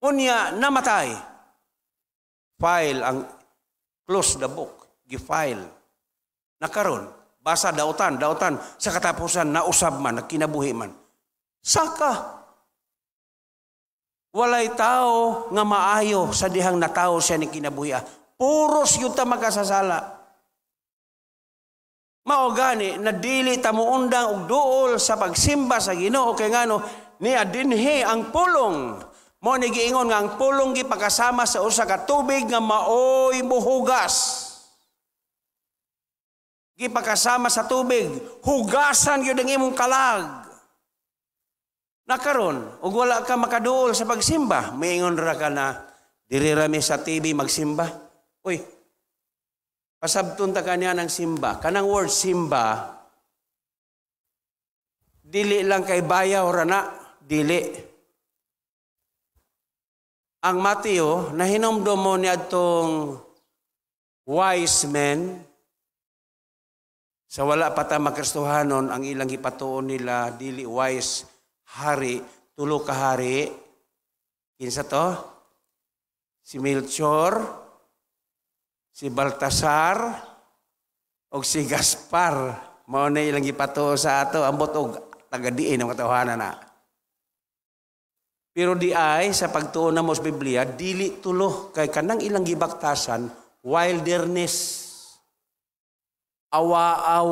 Unya namatay. File ang close the book, gi gifile. Nakaron Basa dautan, dautan. Sa katapusan, na usab man, kinabuhi man. Saka. Walay tao nga maayo sa dihang natao siya ni kinabuhi. Ah, Puros yun ta makasasala. Mao gani, dili ta mo undang og duol sa pagsimba sa Ginoo kay ngano ni dinhi ang pulong. Mo ni giingon nga ang pulong gipakasama sa usa ka tubig nga maoy buhugas gipagkasama sa tubig, hugasan yun ang imong kalag. Nakaroon, ug wala ka makaduol sa pagsimba, miingon ra ka na, diri rami sa TV magsimba. Uy, pasabton ta kanya ng simba. Kanang word simba, dili lang kay bayaw ra na, dili. Ang Mateo, nahinomdo mo ni itong wise men, sa wala pa ta magkristohanon, ang ilang ipatuon nila, dili wise, hari, tulo ka hari. Kinsa to? Si Melchor, si Baltasar, o si Gaspar. Mao na ilang ipatuon sa ato, ambot og tagadiin ang katawahanan na. Pero di ay sa pagtuon na mo sa Biblia, dili tulo kay kanang ilang gibaktasan wilderness awaaw.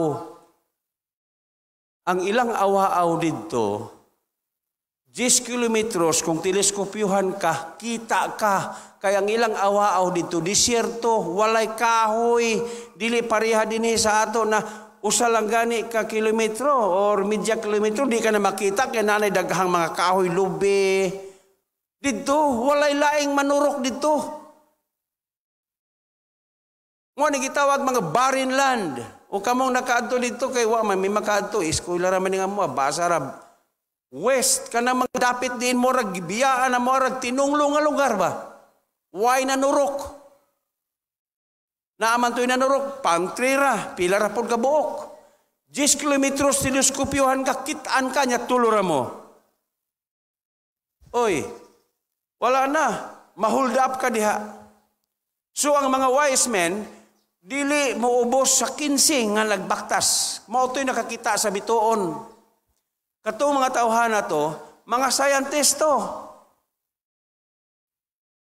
Ang ilang awaaw dito, 10 kilometros, kung teleskopyuhan ka, kita ka. Kaya ang ilang awaaw dito, disyerto, walay kahoy, dili pareha din eh sa ato na usa lang gani ka kilometro or medya kilometro, di ka na makita kay nanay daghang mga kahoy lubi. Dito, walay laing manurok dito. Mo ni gitawag mga barren land. O kamong nakaadto dito kay wa man may makaadto eskwela ra man nga mo ah. basa ra west kana mga dapit din mo rag biyaan na mo rag tinunglo nga lugar ba. Why na nurok? Naaman to'y nanurok, pantry ra, pila ra pod kabuok. 10 kilometros tinuskopyohan ka, kitaan ka niya, tulura mo. Oy, wala na. Mahold up ka diha. So ang mga wise men, Dili muubos sa 15 nga nagbaktas. Mao to'y nakakita sa bituon. Kato mga tawhana to, mga scientist to.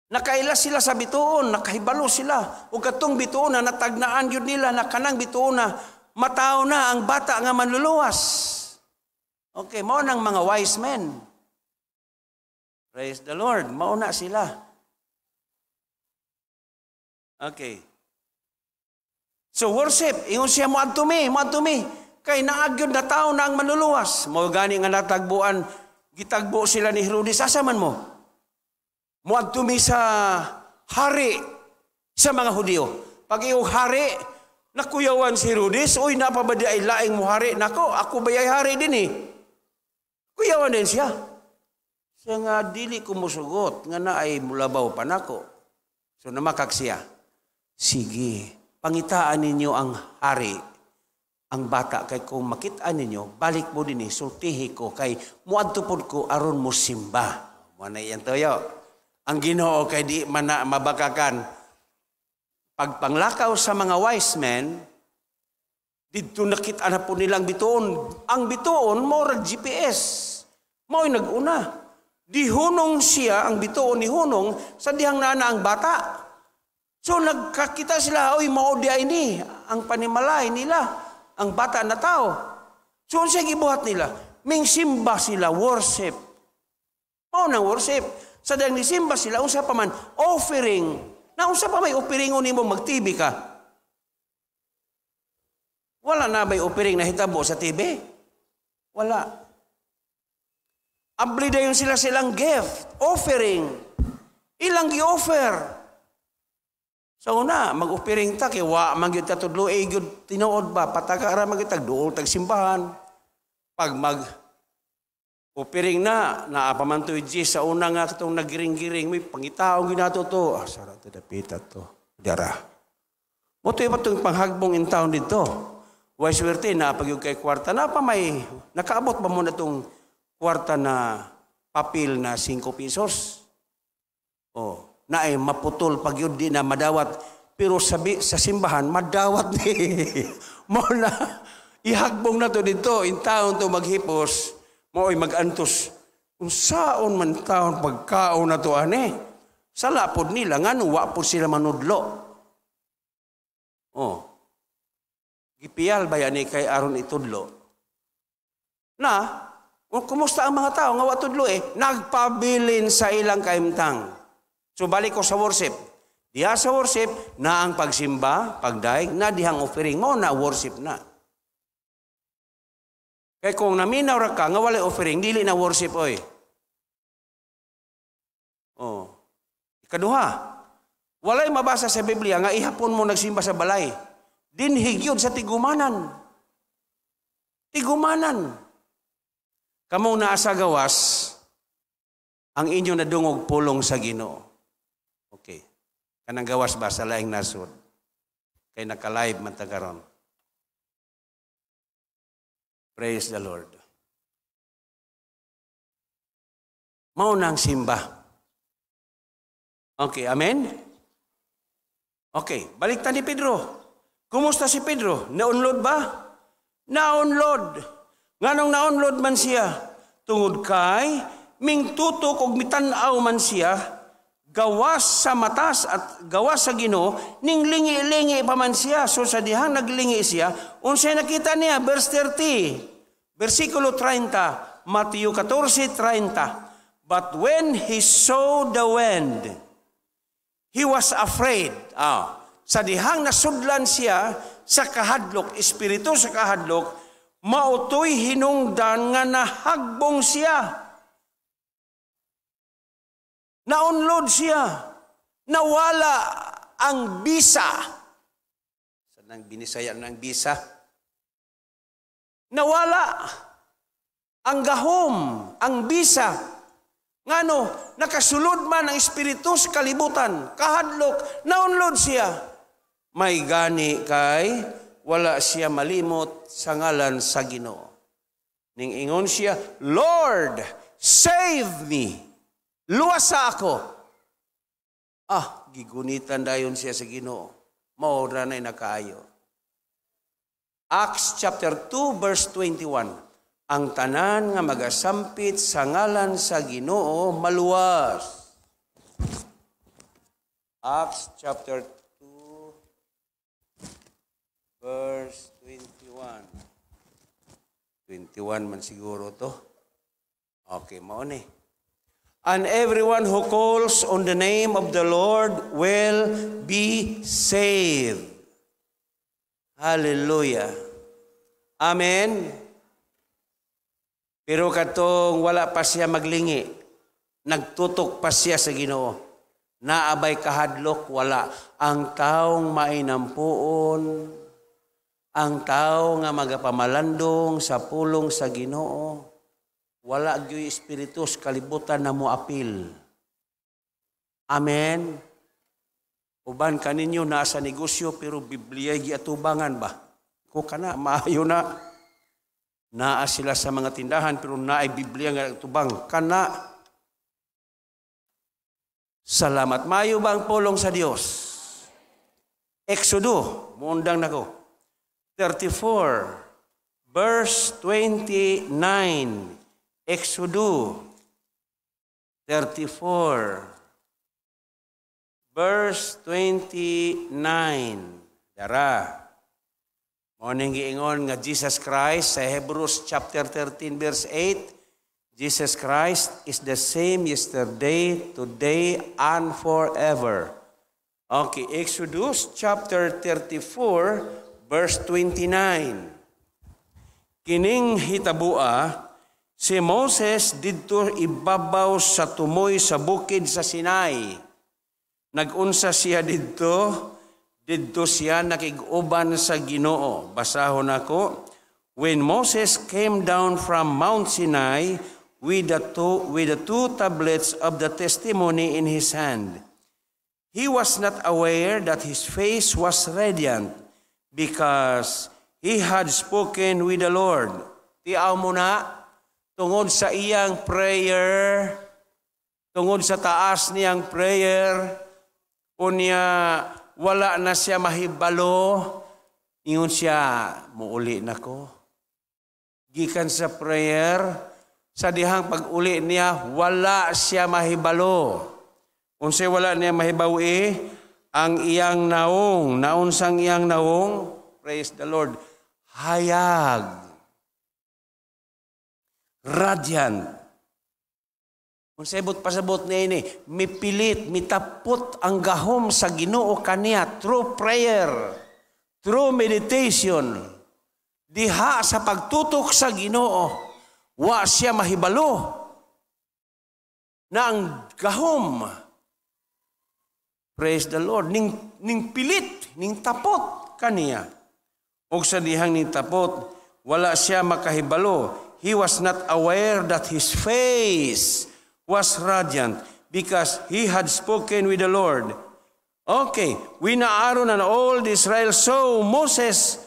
Nakaila sila sa bituon, nakahibalo sila. Ug katong bituon na natagnaan yun nila na kanang bituon na matao na ang bata nga manluluwas. Okay, mao nang mga wise men. Praise the Lord. mao na sila. Okay. So worship, ingon siya mo atumi, mo atumi. Kay naagyod na tao na ang manuluwas. Mo gani nga natagbuan, gitagbo sila ni Herodes, asa man mo? Mo atumi sa hari sa mga Hudyo. Pag iyong hari, nakuyawan si Herodes, uy, napabadi ay laing mo hari. Nako, ako ba ay hari din eh. Kuyawan din siya. Siya nga, dili kumusugot, nga na ay mulabaw pa nako. So namakak siya. Sige, pangitaan ninyo ang hari, ang bata. Kay kung makitaan ninyo, balik mo din eh, sultihi ko, kay muadtupod ko, aron mo simba. Muna yan toyo. Ang ginoo kay di mana, mabakakan. Pagpanglakaw sa mga wise men, dito nakita na po nilang bituon. Ang bituon, mora GPS. Mo'y naguna. Dihunong siya, ang bituon ni Hunong, sa dihang nana ang bata. So nagkakita sila, oy maodya ini, ang panimalay nila, ang bata na tao. So unsa gibuhat nila? Ming simba sila, worship. Mao nang worship. Sa so, dang nisimba sila unsa pa man offering. Na unsa pa may offering nimo magtibi ka? Wala na bay offering na hitabo sa TV? Wala. Abli yung sila silang gift, offering. Ilang gi-offer so una, mag-upiring ta, kay wa man gyud katudlo, eh, gyud tinuod ba, patagara man gyud tagduol, tagsimbahan. Pag mag upiring na, naapamantoy eh, Jis, sa una nga katong nagiring-giring, may pangitaong ginato to. Ah, sara to, napita to. Dara. Muto iba eh, itong panghagbong in town dito. Why swerte na pag yung kay kwarta na pa may, nakaabot ba mo na itong kwarta na papil na 5 pesos? Oh, na ay maputol pag yun di na madawat. Pero sabi sa simbahan, madawat ni. <laughs> mo na, ihagbong na to dito, in taon to maghipos, mo ay magantos. Kung saon man taon pagkaon na to ane, sa lapod nila, nga nuwa po sila manudlo. Oh. Gipiyal ba yan eh, kay aron itudlo? Na, kumusta ang mga tao nga watudlo eh? Nagpabilin sa ilang kaimtang. So balik ko sa worship. Diha sa worship na ang pagsimba, pagdaig, na dihang offering mo na worship na. Kay kung naminaw ra ka nga wala offering, dili na worship oy. Oh. Ikaduha. Walay mabasa sa Biblia nga ihapon mo nagsimba sa balay. Dinhig yun sa tigumanan. Tigumanan. Kamong na sa gawas, ang inyo na dungog pulong sa Ginoo. Okay. Kanang gawas ba sa laing nasod? Kay nakalive man tagaron. Praise the Lord. Mao nang simba. Okay, amen? Okay, balik ni Pedro. Kumusta si Pedro? Na-unload ba? Na-unload. Nganong na-unload man siya? Tungod kay, ming tutok og mitanaw man siya gawas sa matas at gawas sa gino, ning lingi-lingi pa man siya so sa dihang naglingi siya unsay nakita niya verse 30 versikulo 30 Mateo 14:30 But when he saw the wind he was afraid ah sa dihang nasudlan siya sa kahadlok espiritu sa kahadlok mautoy hinungdan nga nahagbong siya na-unload siya. Nawala ang visa. Sa nang binisaya ng visa. Nawala ang gahom, ang visa. Ngano, nakasulod man ang espiritu sa kalibutan, kahadlok, na-unload siya. May gani kay wala siya malimot sa ngalan sa Ginoo. Ning ingon siya, Lord, save me. Luwasa ako. Ah, gigunitan dayon siya sa Ginoo. Maura na nakaayo. Acts chapter 2 verse 21. Ang tanan nga magasampit sa ngalan sa Ginoo maluwas. Acts chapter 2 verse 21. 21 man siguro to. Okay, mao ni. Eh and everyone who calls on the name of the Lord will be saved. Hallelujah. Amen. Pero katong wala pa siya maglingi, nagtutok pa siya sa Ginoo. Naabay kahadlok wala ang taong mainampuon, ang tao nga magapamalandong sa pulong sa Ginoo wala gyud espiritus kalibutan na mo apil. Amen. Uban kaninyo na sa negosyo pero Biblia giatubangan ba? Ko kana maayo na naa sila sa mga tindahan pero naay Biblia nga tubang kana Salamat mayo bang ang pulong sa Dios? Exodo, mundang nako. 34 verse 29 Exodus 34, verse 29. Dara. Morning giingon nga Jesus Christ sa Hebrews chapter 13 verse 8, Jesus Christ is the same yesterday, today, and forever. Okay, Exodus chapter 34 verse 29. Kining hitabua, Si Moses didto ibabaw sa tumoy sa bukid sa Sinai. Nagunsa siya didto, didto siya nakiguban sa Ginoo. Basahon ako, When Moses came down from Mount Sinai with the, two, with the two tablets of the testimony in his hand, he was not aware that his face was radiant because he had spoken with the Lord. Tiaw mo na, tungod sa iyang prayer, tungod sa taas niyang prayer, unya wala na siya mahibalo, ingon siya, muuli na ko. Gikan sa prayer, sa dihang pag-uli niya, wala siya mahibalo. Unsa wala niya mahibawi, eh? ang iyang naong, naunsang iyang naong, praise the Lord, hayag radyan. Kung sebot pasabot ni ini, mipilit, mitapot ang gahom sa ginoo kaniya through prayer, through meditation, diha sa pagtutok sa ginoo, wa siya mahibalo na ang gahom. Praise the Lord. Ning, ning pilit, ning tapot kaniya. O sa dihang ning tapot, wala siya makahibalo he was not aware that his face was radiant because he had spoken with the Lord. Okay, we na Aaron and all Israel saw Moses.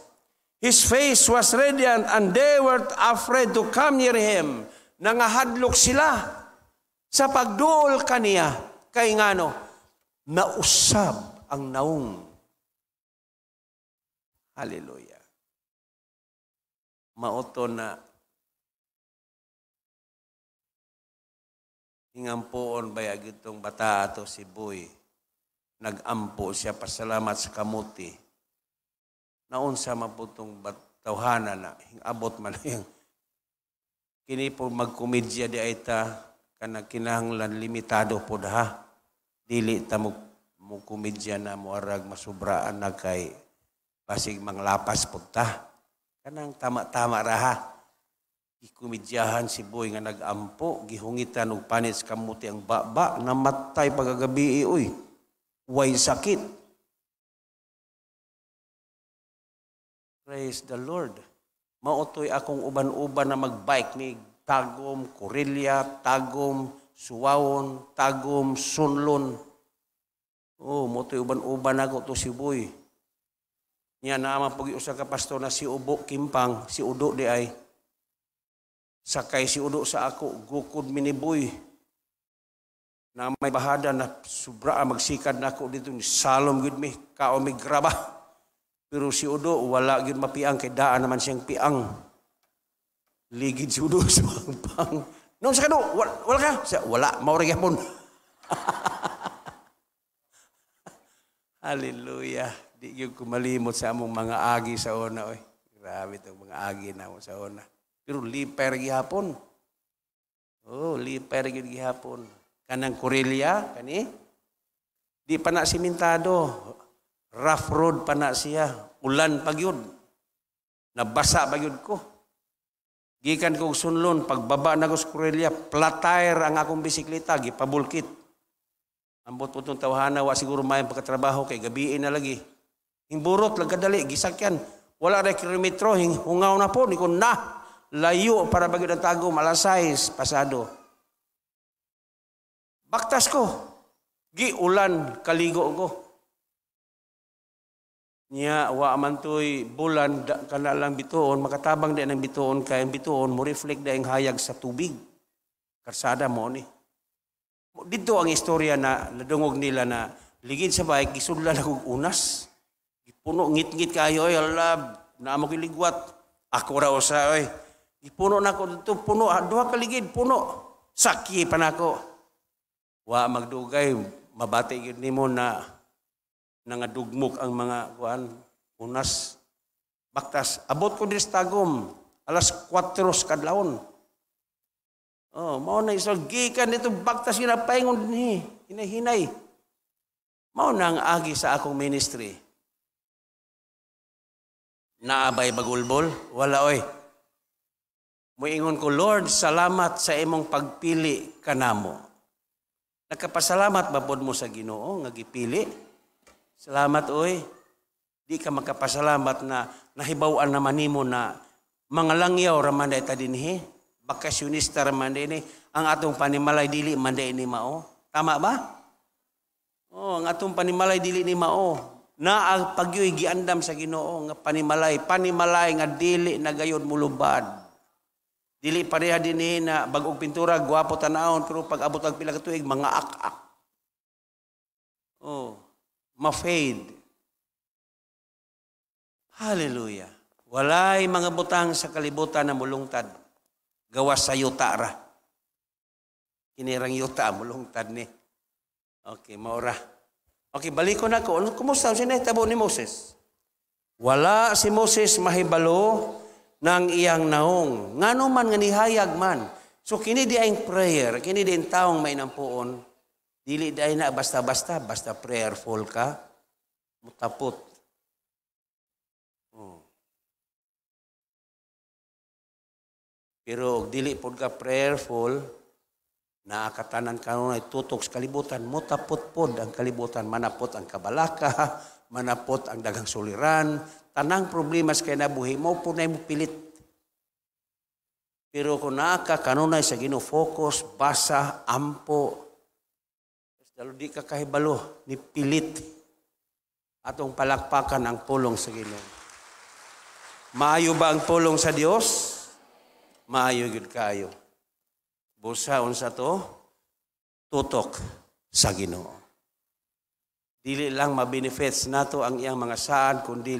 His face was radiant and they were afraid to come near him. Nangahadlok sila sa pagduol kaniya. Kay ngano, nausab ang naong. Hallelujah. Mauto na Hingampoon ba itong bata ato si Boy? Nagampo siya, pasalamat sa kamuti. Naunsa mabutong tawhana na, abot man yung kini po magkomedya di ay ta kana kinahanglan limitado po da ha. Dili ta mo mo komedya na mo arag masubraan na kay basig manglapas po ta. Kanang tama-tama ra ha. Ikumidyahan si Boy nga nagampo, gihungitan og panis kamuti ang baba, namatay pagagabi eh, uy. Way sakit. Praise the Lord. Maotoy akong uban-uban na magbike ni Tagom, Corilya, Tagom, Suwawon, Tagom, Sunlon. Oh, motoy uban-uban ako to si Boy. Niya naman pag-iusa ka pastor na si Ubo Kimpang, si Udo di ay Sakay si Udo sa ako, gukod miniboy na may bahada na sobra magsikad na ako dito ni salom gud mi kao mi graba pero si Udo wala gud mapiang kay daan naman siyang piang ligid si Udo <laughs> sa pang no sa kanu wala, ka sa wala mauri gyapon <laughs> Hallelujah. Di gyud kumalimot sa among mga agi sa una oy. Grabe tong mga agi na sa una. Pero liper gihapon. Oh, liper gid gihapon. Kanang Corelia, kani? Di pa na simentado. Rough road pa na siya. Ulan pa yun. Nabasa pa yun ko. Gikan ko sunlon, pagbaba na ko sa Corelia, flat tire ang akong bisikleta, gipabulkit. Ang butbutong tawhana, wa siguro may pagkatrabaho kay gabi na lagi. Hingburot, lang kadali, gisakyan. Wala na kilometro, hing hungaw na po, ni ko na layo para bagi ng tago, malasays, pasado. Baktas ko. Giulan, kaligo ko. Niya, wa man to'y bulan, da, kana bituon, makatabang din ang bituon, kaya ang bituon, mo reflect na ang hayag sa tubig. Karsada mo ni. Dito ang istorya na nadungog nila na ligid sa bahay, gisudlan ako unas. Puno, ngit-ngit kayo, ay, na mo kiligwat. Ako raw sa, ay, Ipuno na ko dito, puno. Ah. Duha kaligid, puno. Sakyi pa na ako. Wa magdugay, mabati yun ni mo na nangadugmok ang mga kuan, unas, baktas. Abot ko din tagom, alas 4 kadlawon. Oh, mao na isol gikan dito baktas yun paingon ni hinahinay. Mao na ang agi sa akong ministry. Naabay bagulbol? Wala oy. Muingon ko, Lord, salamat sa imong pagpili kanamo. Nagkapasalamat ba pod mo sa Ginoo nga gipili? Salamat oy. Di ka makapasalamat na nahibaw-an naman nimo na mga langyaw raman na ita dinhi, bakasyonista raman dinhi, ang atong panimalay dili man ni mao. Tama ba? Oh, ang atong panimalay dili ni mao na ang pagyoy giandam sa Ginoo nga panimalay, panimalay nga dili na nagayod mulubad. Dili pareha din ni na bagong pintura, gwapo tanahon, pero pag abot ang pila katuig, mga ak-ak. Oh, ma-fade. Hallelujah. Walay mga butang sa kalibutan na mulungtad. Gawas sa yuta ra. Kinirang yuta, mulungtad ni. Okay, maura. Okay, balik ko na ko. Kumusta? Sinay tabo ni Moses. Wala si Moses mahibalo ng iyang naong. Ngano man nga nihayag man. So kini di ay prayer, kini di taong may nampuon, dili di na basta-basta, basta prayerful ka, mutapot. Oh. Pero dili pod ka prayerful, naakatanan ka nun ay tutok sa kalibutan, mutapot pod ang kalibutan, manapot ang kabalaka, <laughs> manapot ang dagang suliran, tanang problema sa kinabuhi mo, punay mo pilit. Pero kung naa ka, kanunay sa ginofocus, basa, ampo, dalo di ka kahibalo, ni pilit atong palakpakan ang pulong sa Ginoo. Maayo ba ang pulong sa Dios? Maayo gid kayo. Busa unsa to? Tutok sa Ginoo. Dili lang mabenefits nato ang iyang mga saad kundi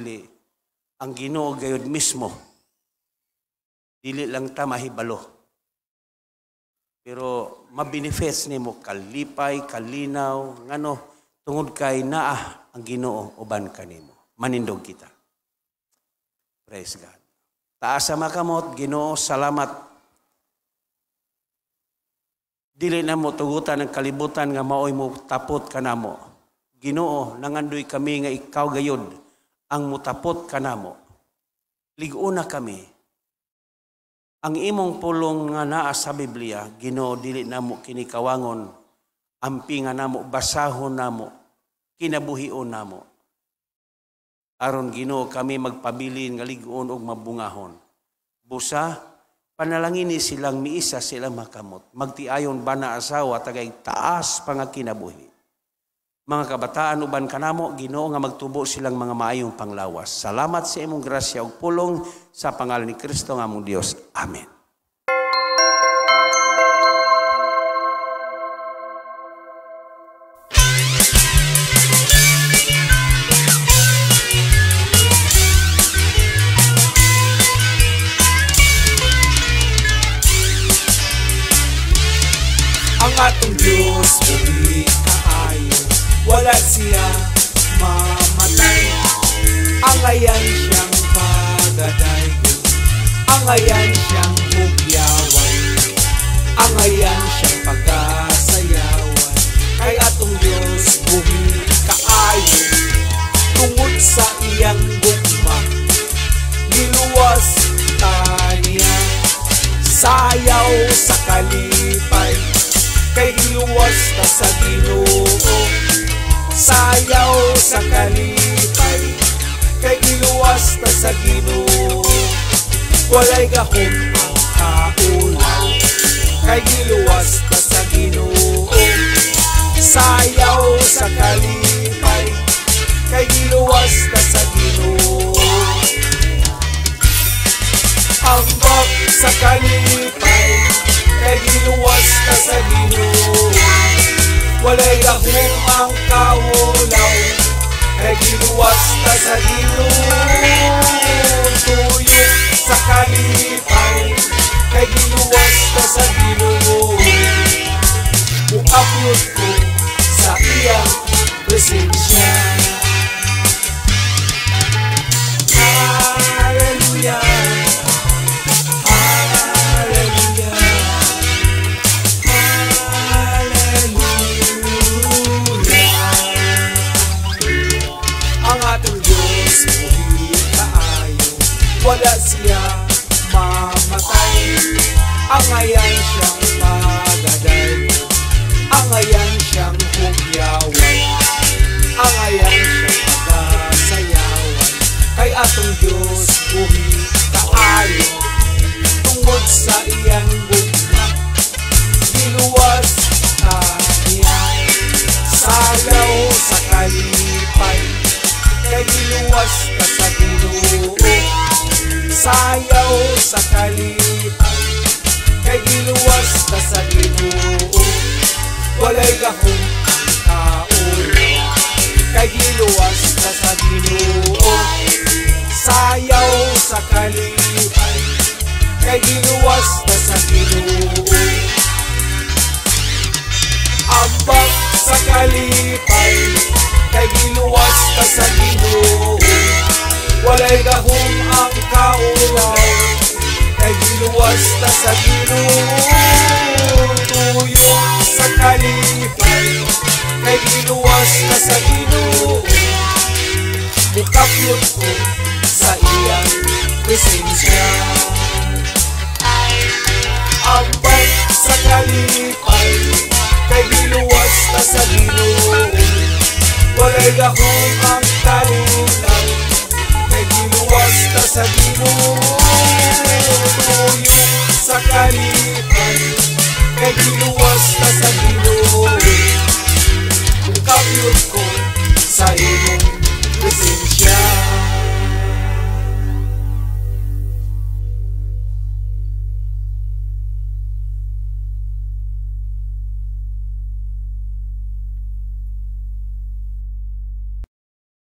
ang Ginoo gayud mismo dili lang ta mahibalo pero mabinifest nimo kalipay kalinaw ngano tungod kay naa ang Ginoo uban kanimo manindog kita praise God taas sa makamot Ginoo salamat dili na mo tugutan ang kalibutan nga maoy mo tapot kanamo Ginoo nangandoy kami nga ikaw gayud ang mutapot kanamo. Liguna kami. Ang imong pulong nga naa sa Biblia, Ginoo dili namo kini kawangon, ampi namo basahon namo, kinabuhion namo. Aron Ginoo kami magpabilin nga liguon og mabungahon. Busa panalangin ni silang miisa sila makamot. Magtiayon ba na asawa tagay taas pa nga kinabuhi mga kabataan uban kanamo Ginoo nga magtubo silang mga maayong panglawas salamat sa imong grasya ug pulong sa pangalan ni Kristo nga among Dios amen Ang ayan siyang hugyawan Ang ayan siyang pag-asayawan Kay atong Diyos buhi kaayo Tungod sa iyang gugma Niluwas tanya Sayaw sa kalipay Kay niluwas ta sa ginoo Sayaw sa kalipay Kay niluwas ta sa ginoo walay gahom ang kaulan kay giluwas ka sa Ginoo sayaw sa kalipay kay giluwas ka sa Ginoo ambak sa kalipay kay giluwas ka sa Ginoo walay gahom ang kaulaw kay giluwas ka sa Ginoo tuyo sa kalipay Kay giluwas ka sa ginoo Muapyot ko sa iyang presensya Hallelujah wala Ang ayan siyang pagaday Ang ayan siyang hugyawan Ang ayan siyang pagasayawan Kay atong Diyos buhi kaayo Tungod sa iyan bugna Diluwas kanya Sagaw sa kalipay Kay diluwas ka sa diluo Sayaw sa kalipay basta sa ginoo Walay gahong tao Kay giluwas na sa ginoo Sayaw sa kalipay Kay giluwas na sa ginoo Ambak sa kalipay Kay giluwas na sa ginoo Walay gahong ang kaulaw Naghiluwas na sa Tuyo sa kalipay Naghiluwas na sa Ginoo Bukapyot ko sa iyang presensya Ambay sa kalipay Kay biluwas na sa Ginoo Walay gakong ang talula kita sa ginoo sa kalipan Kay giluwas na sa ginoo Kapiyot ko sa imong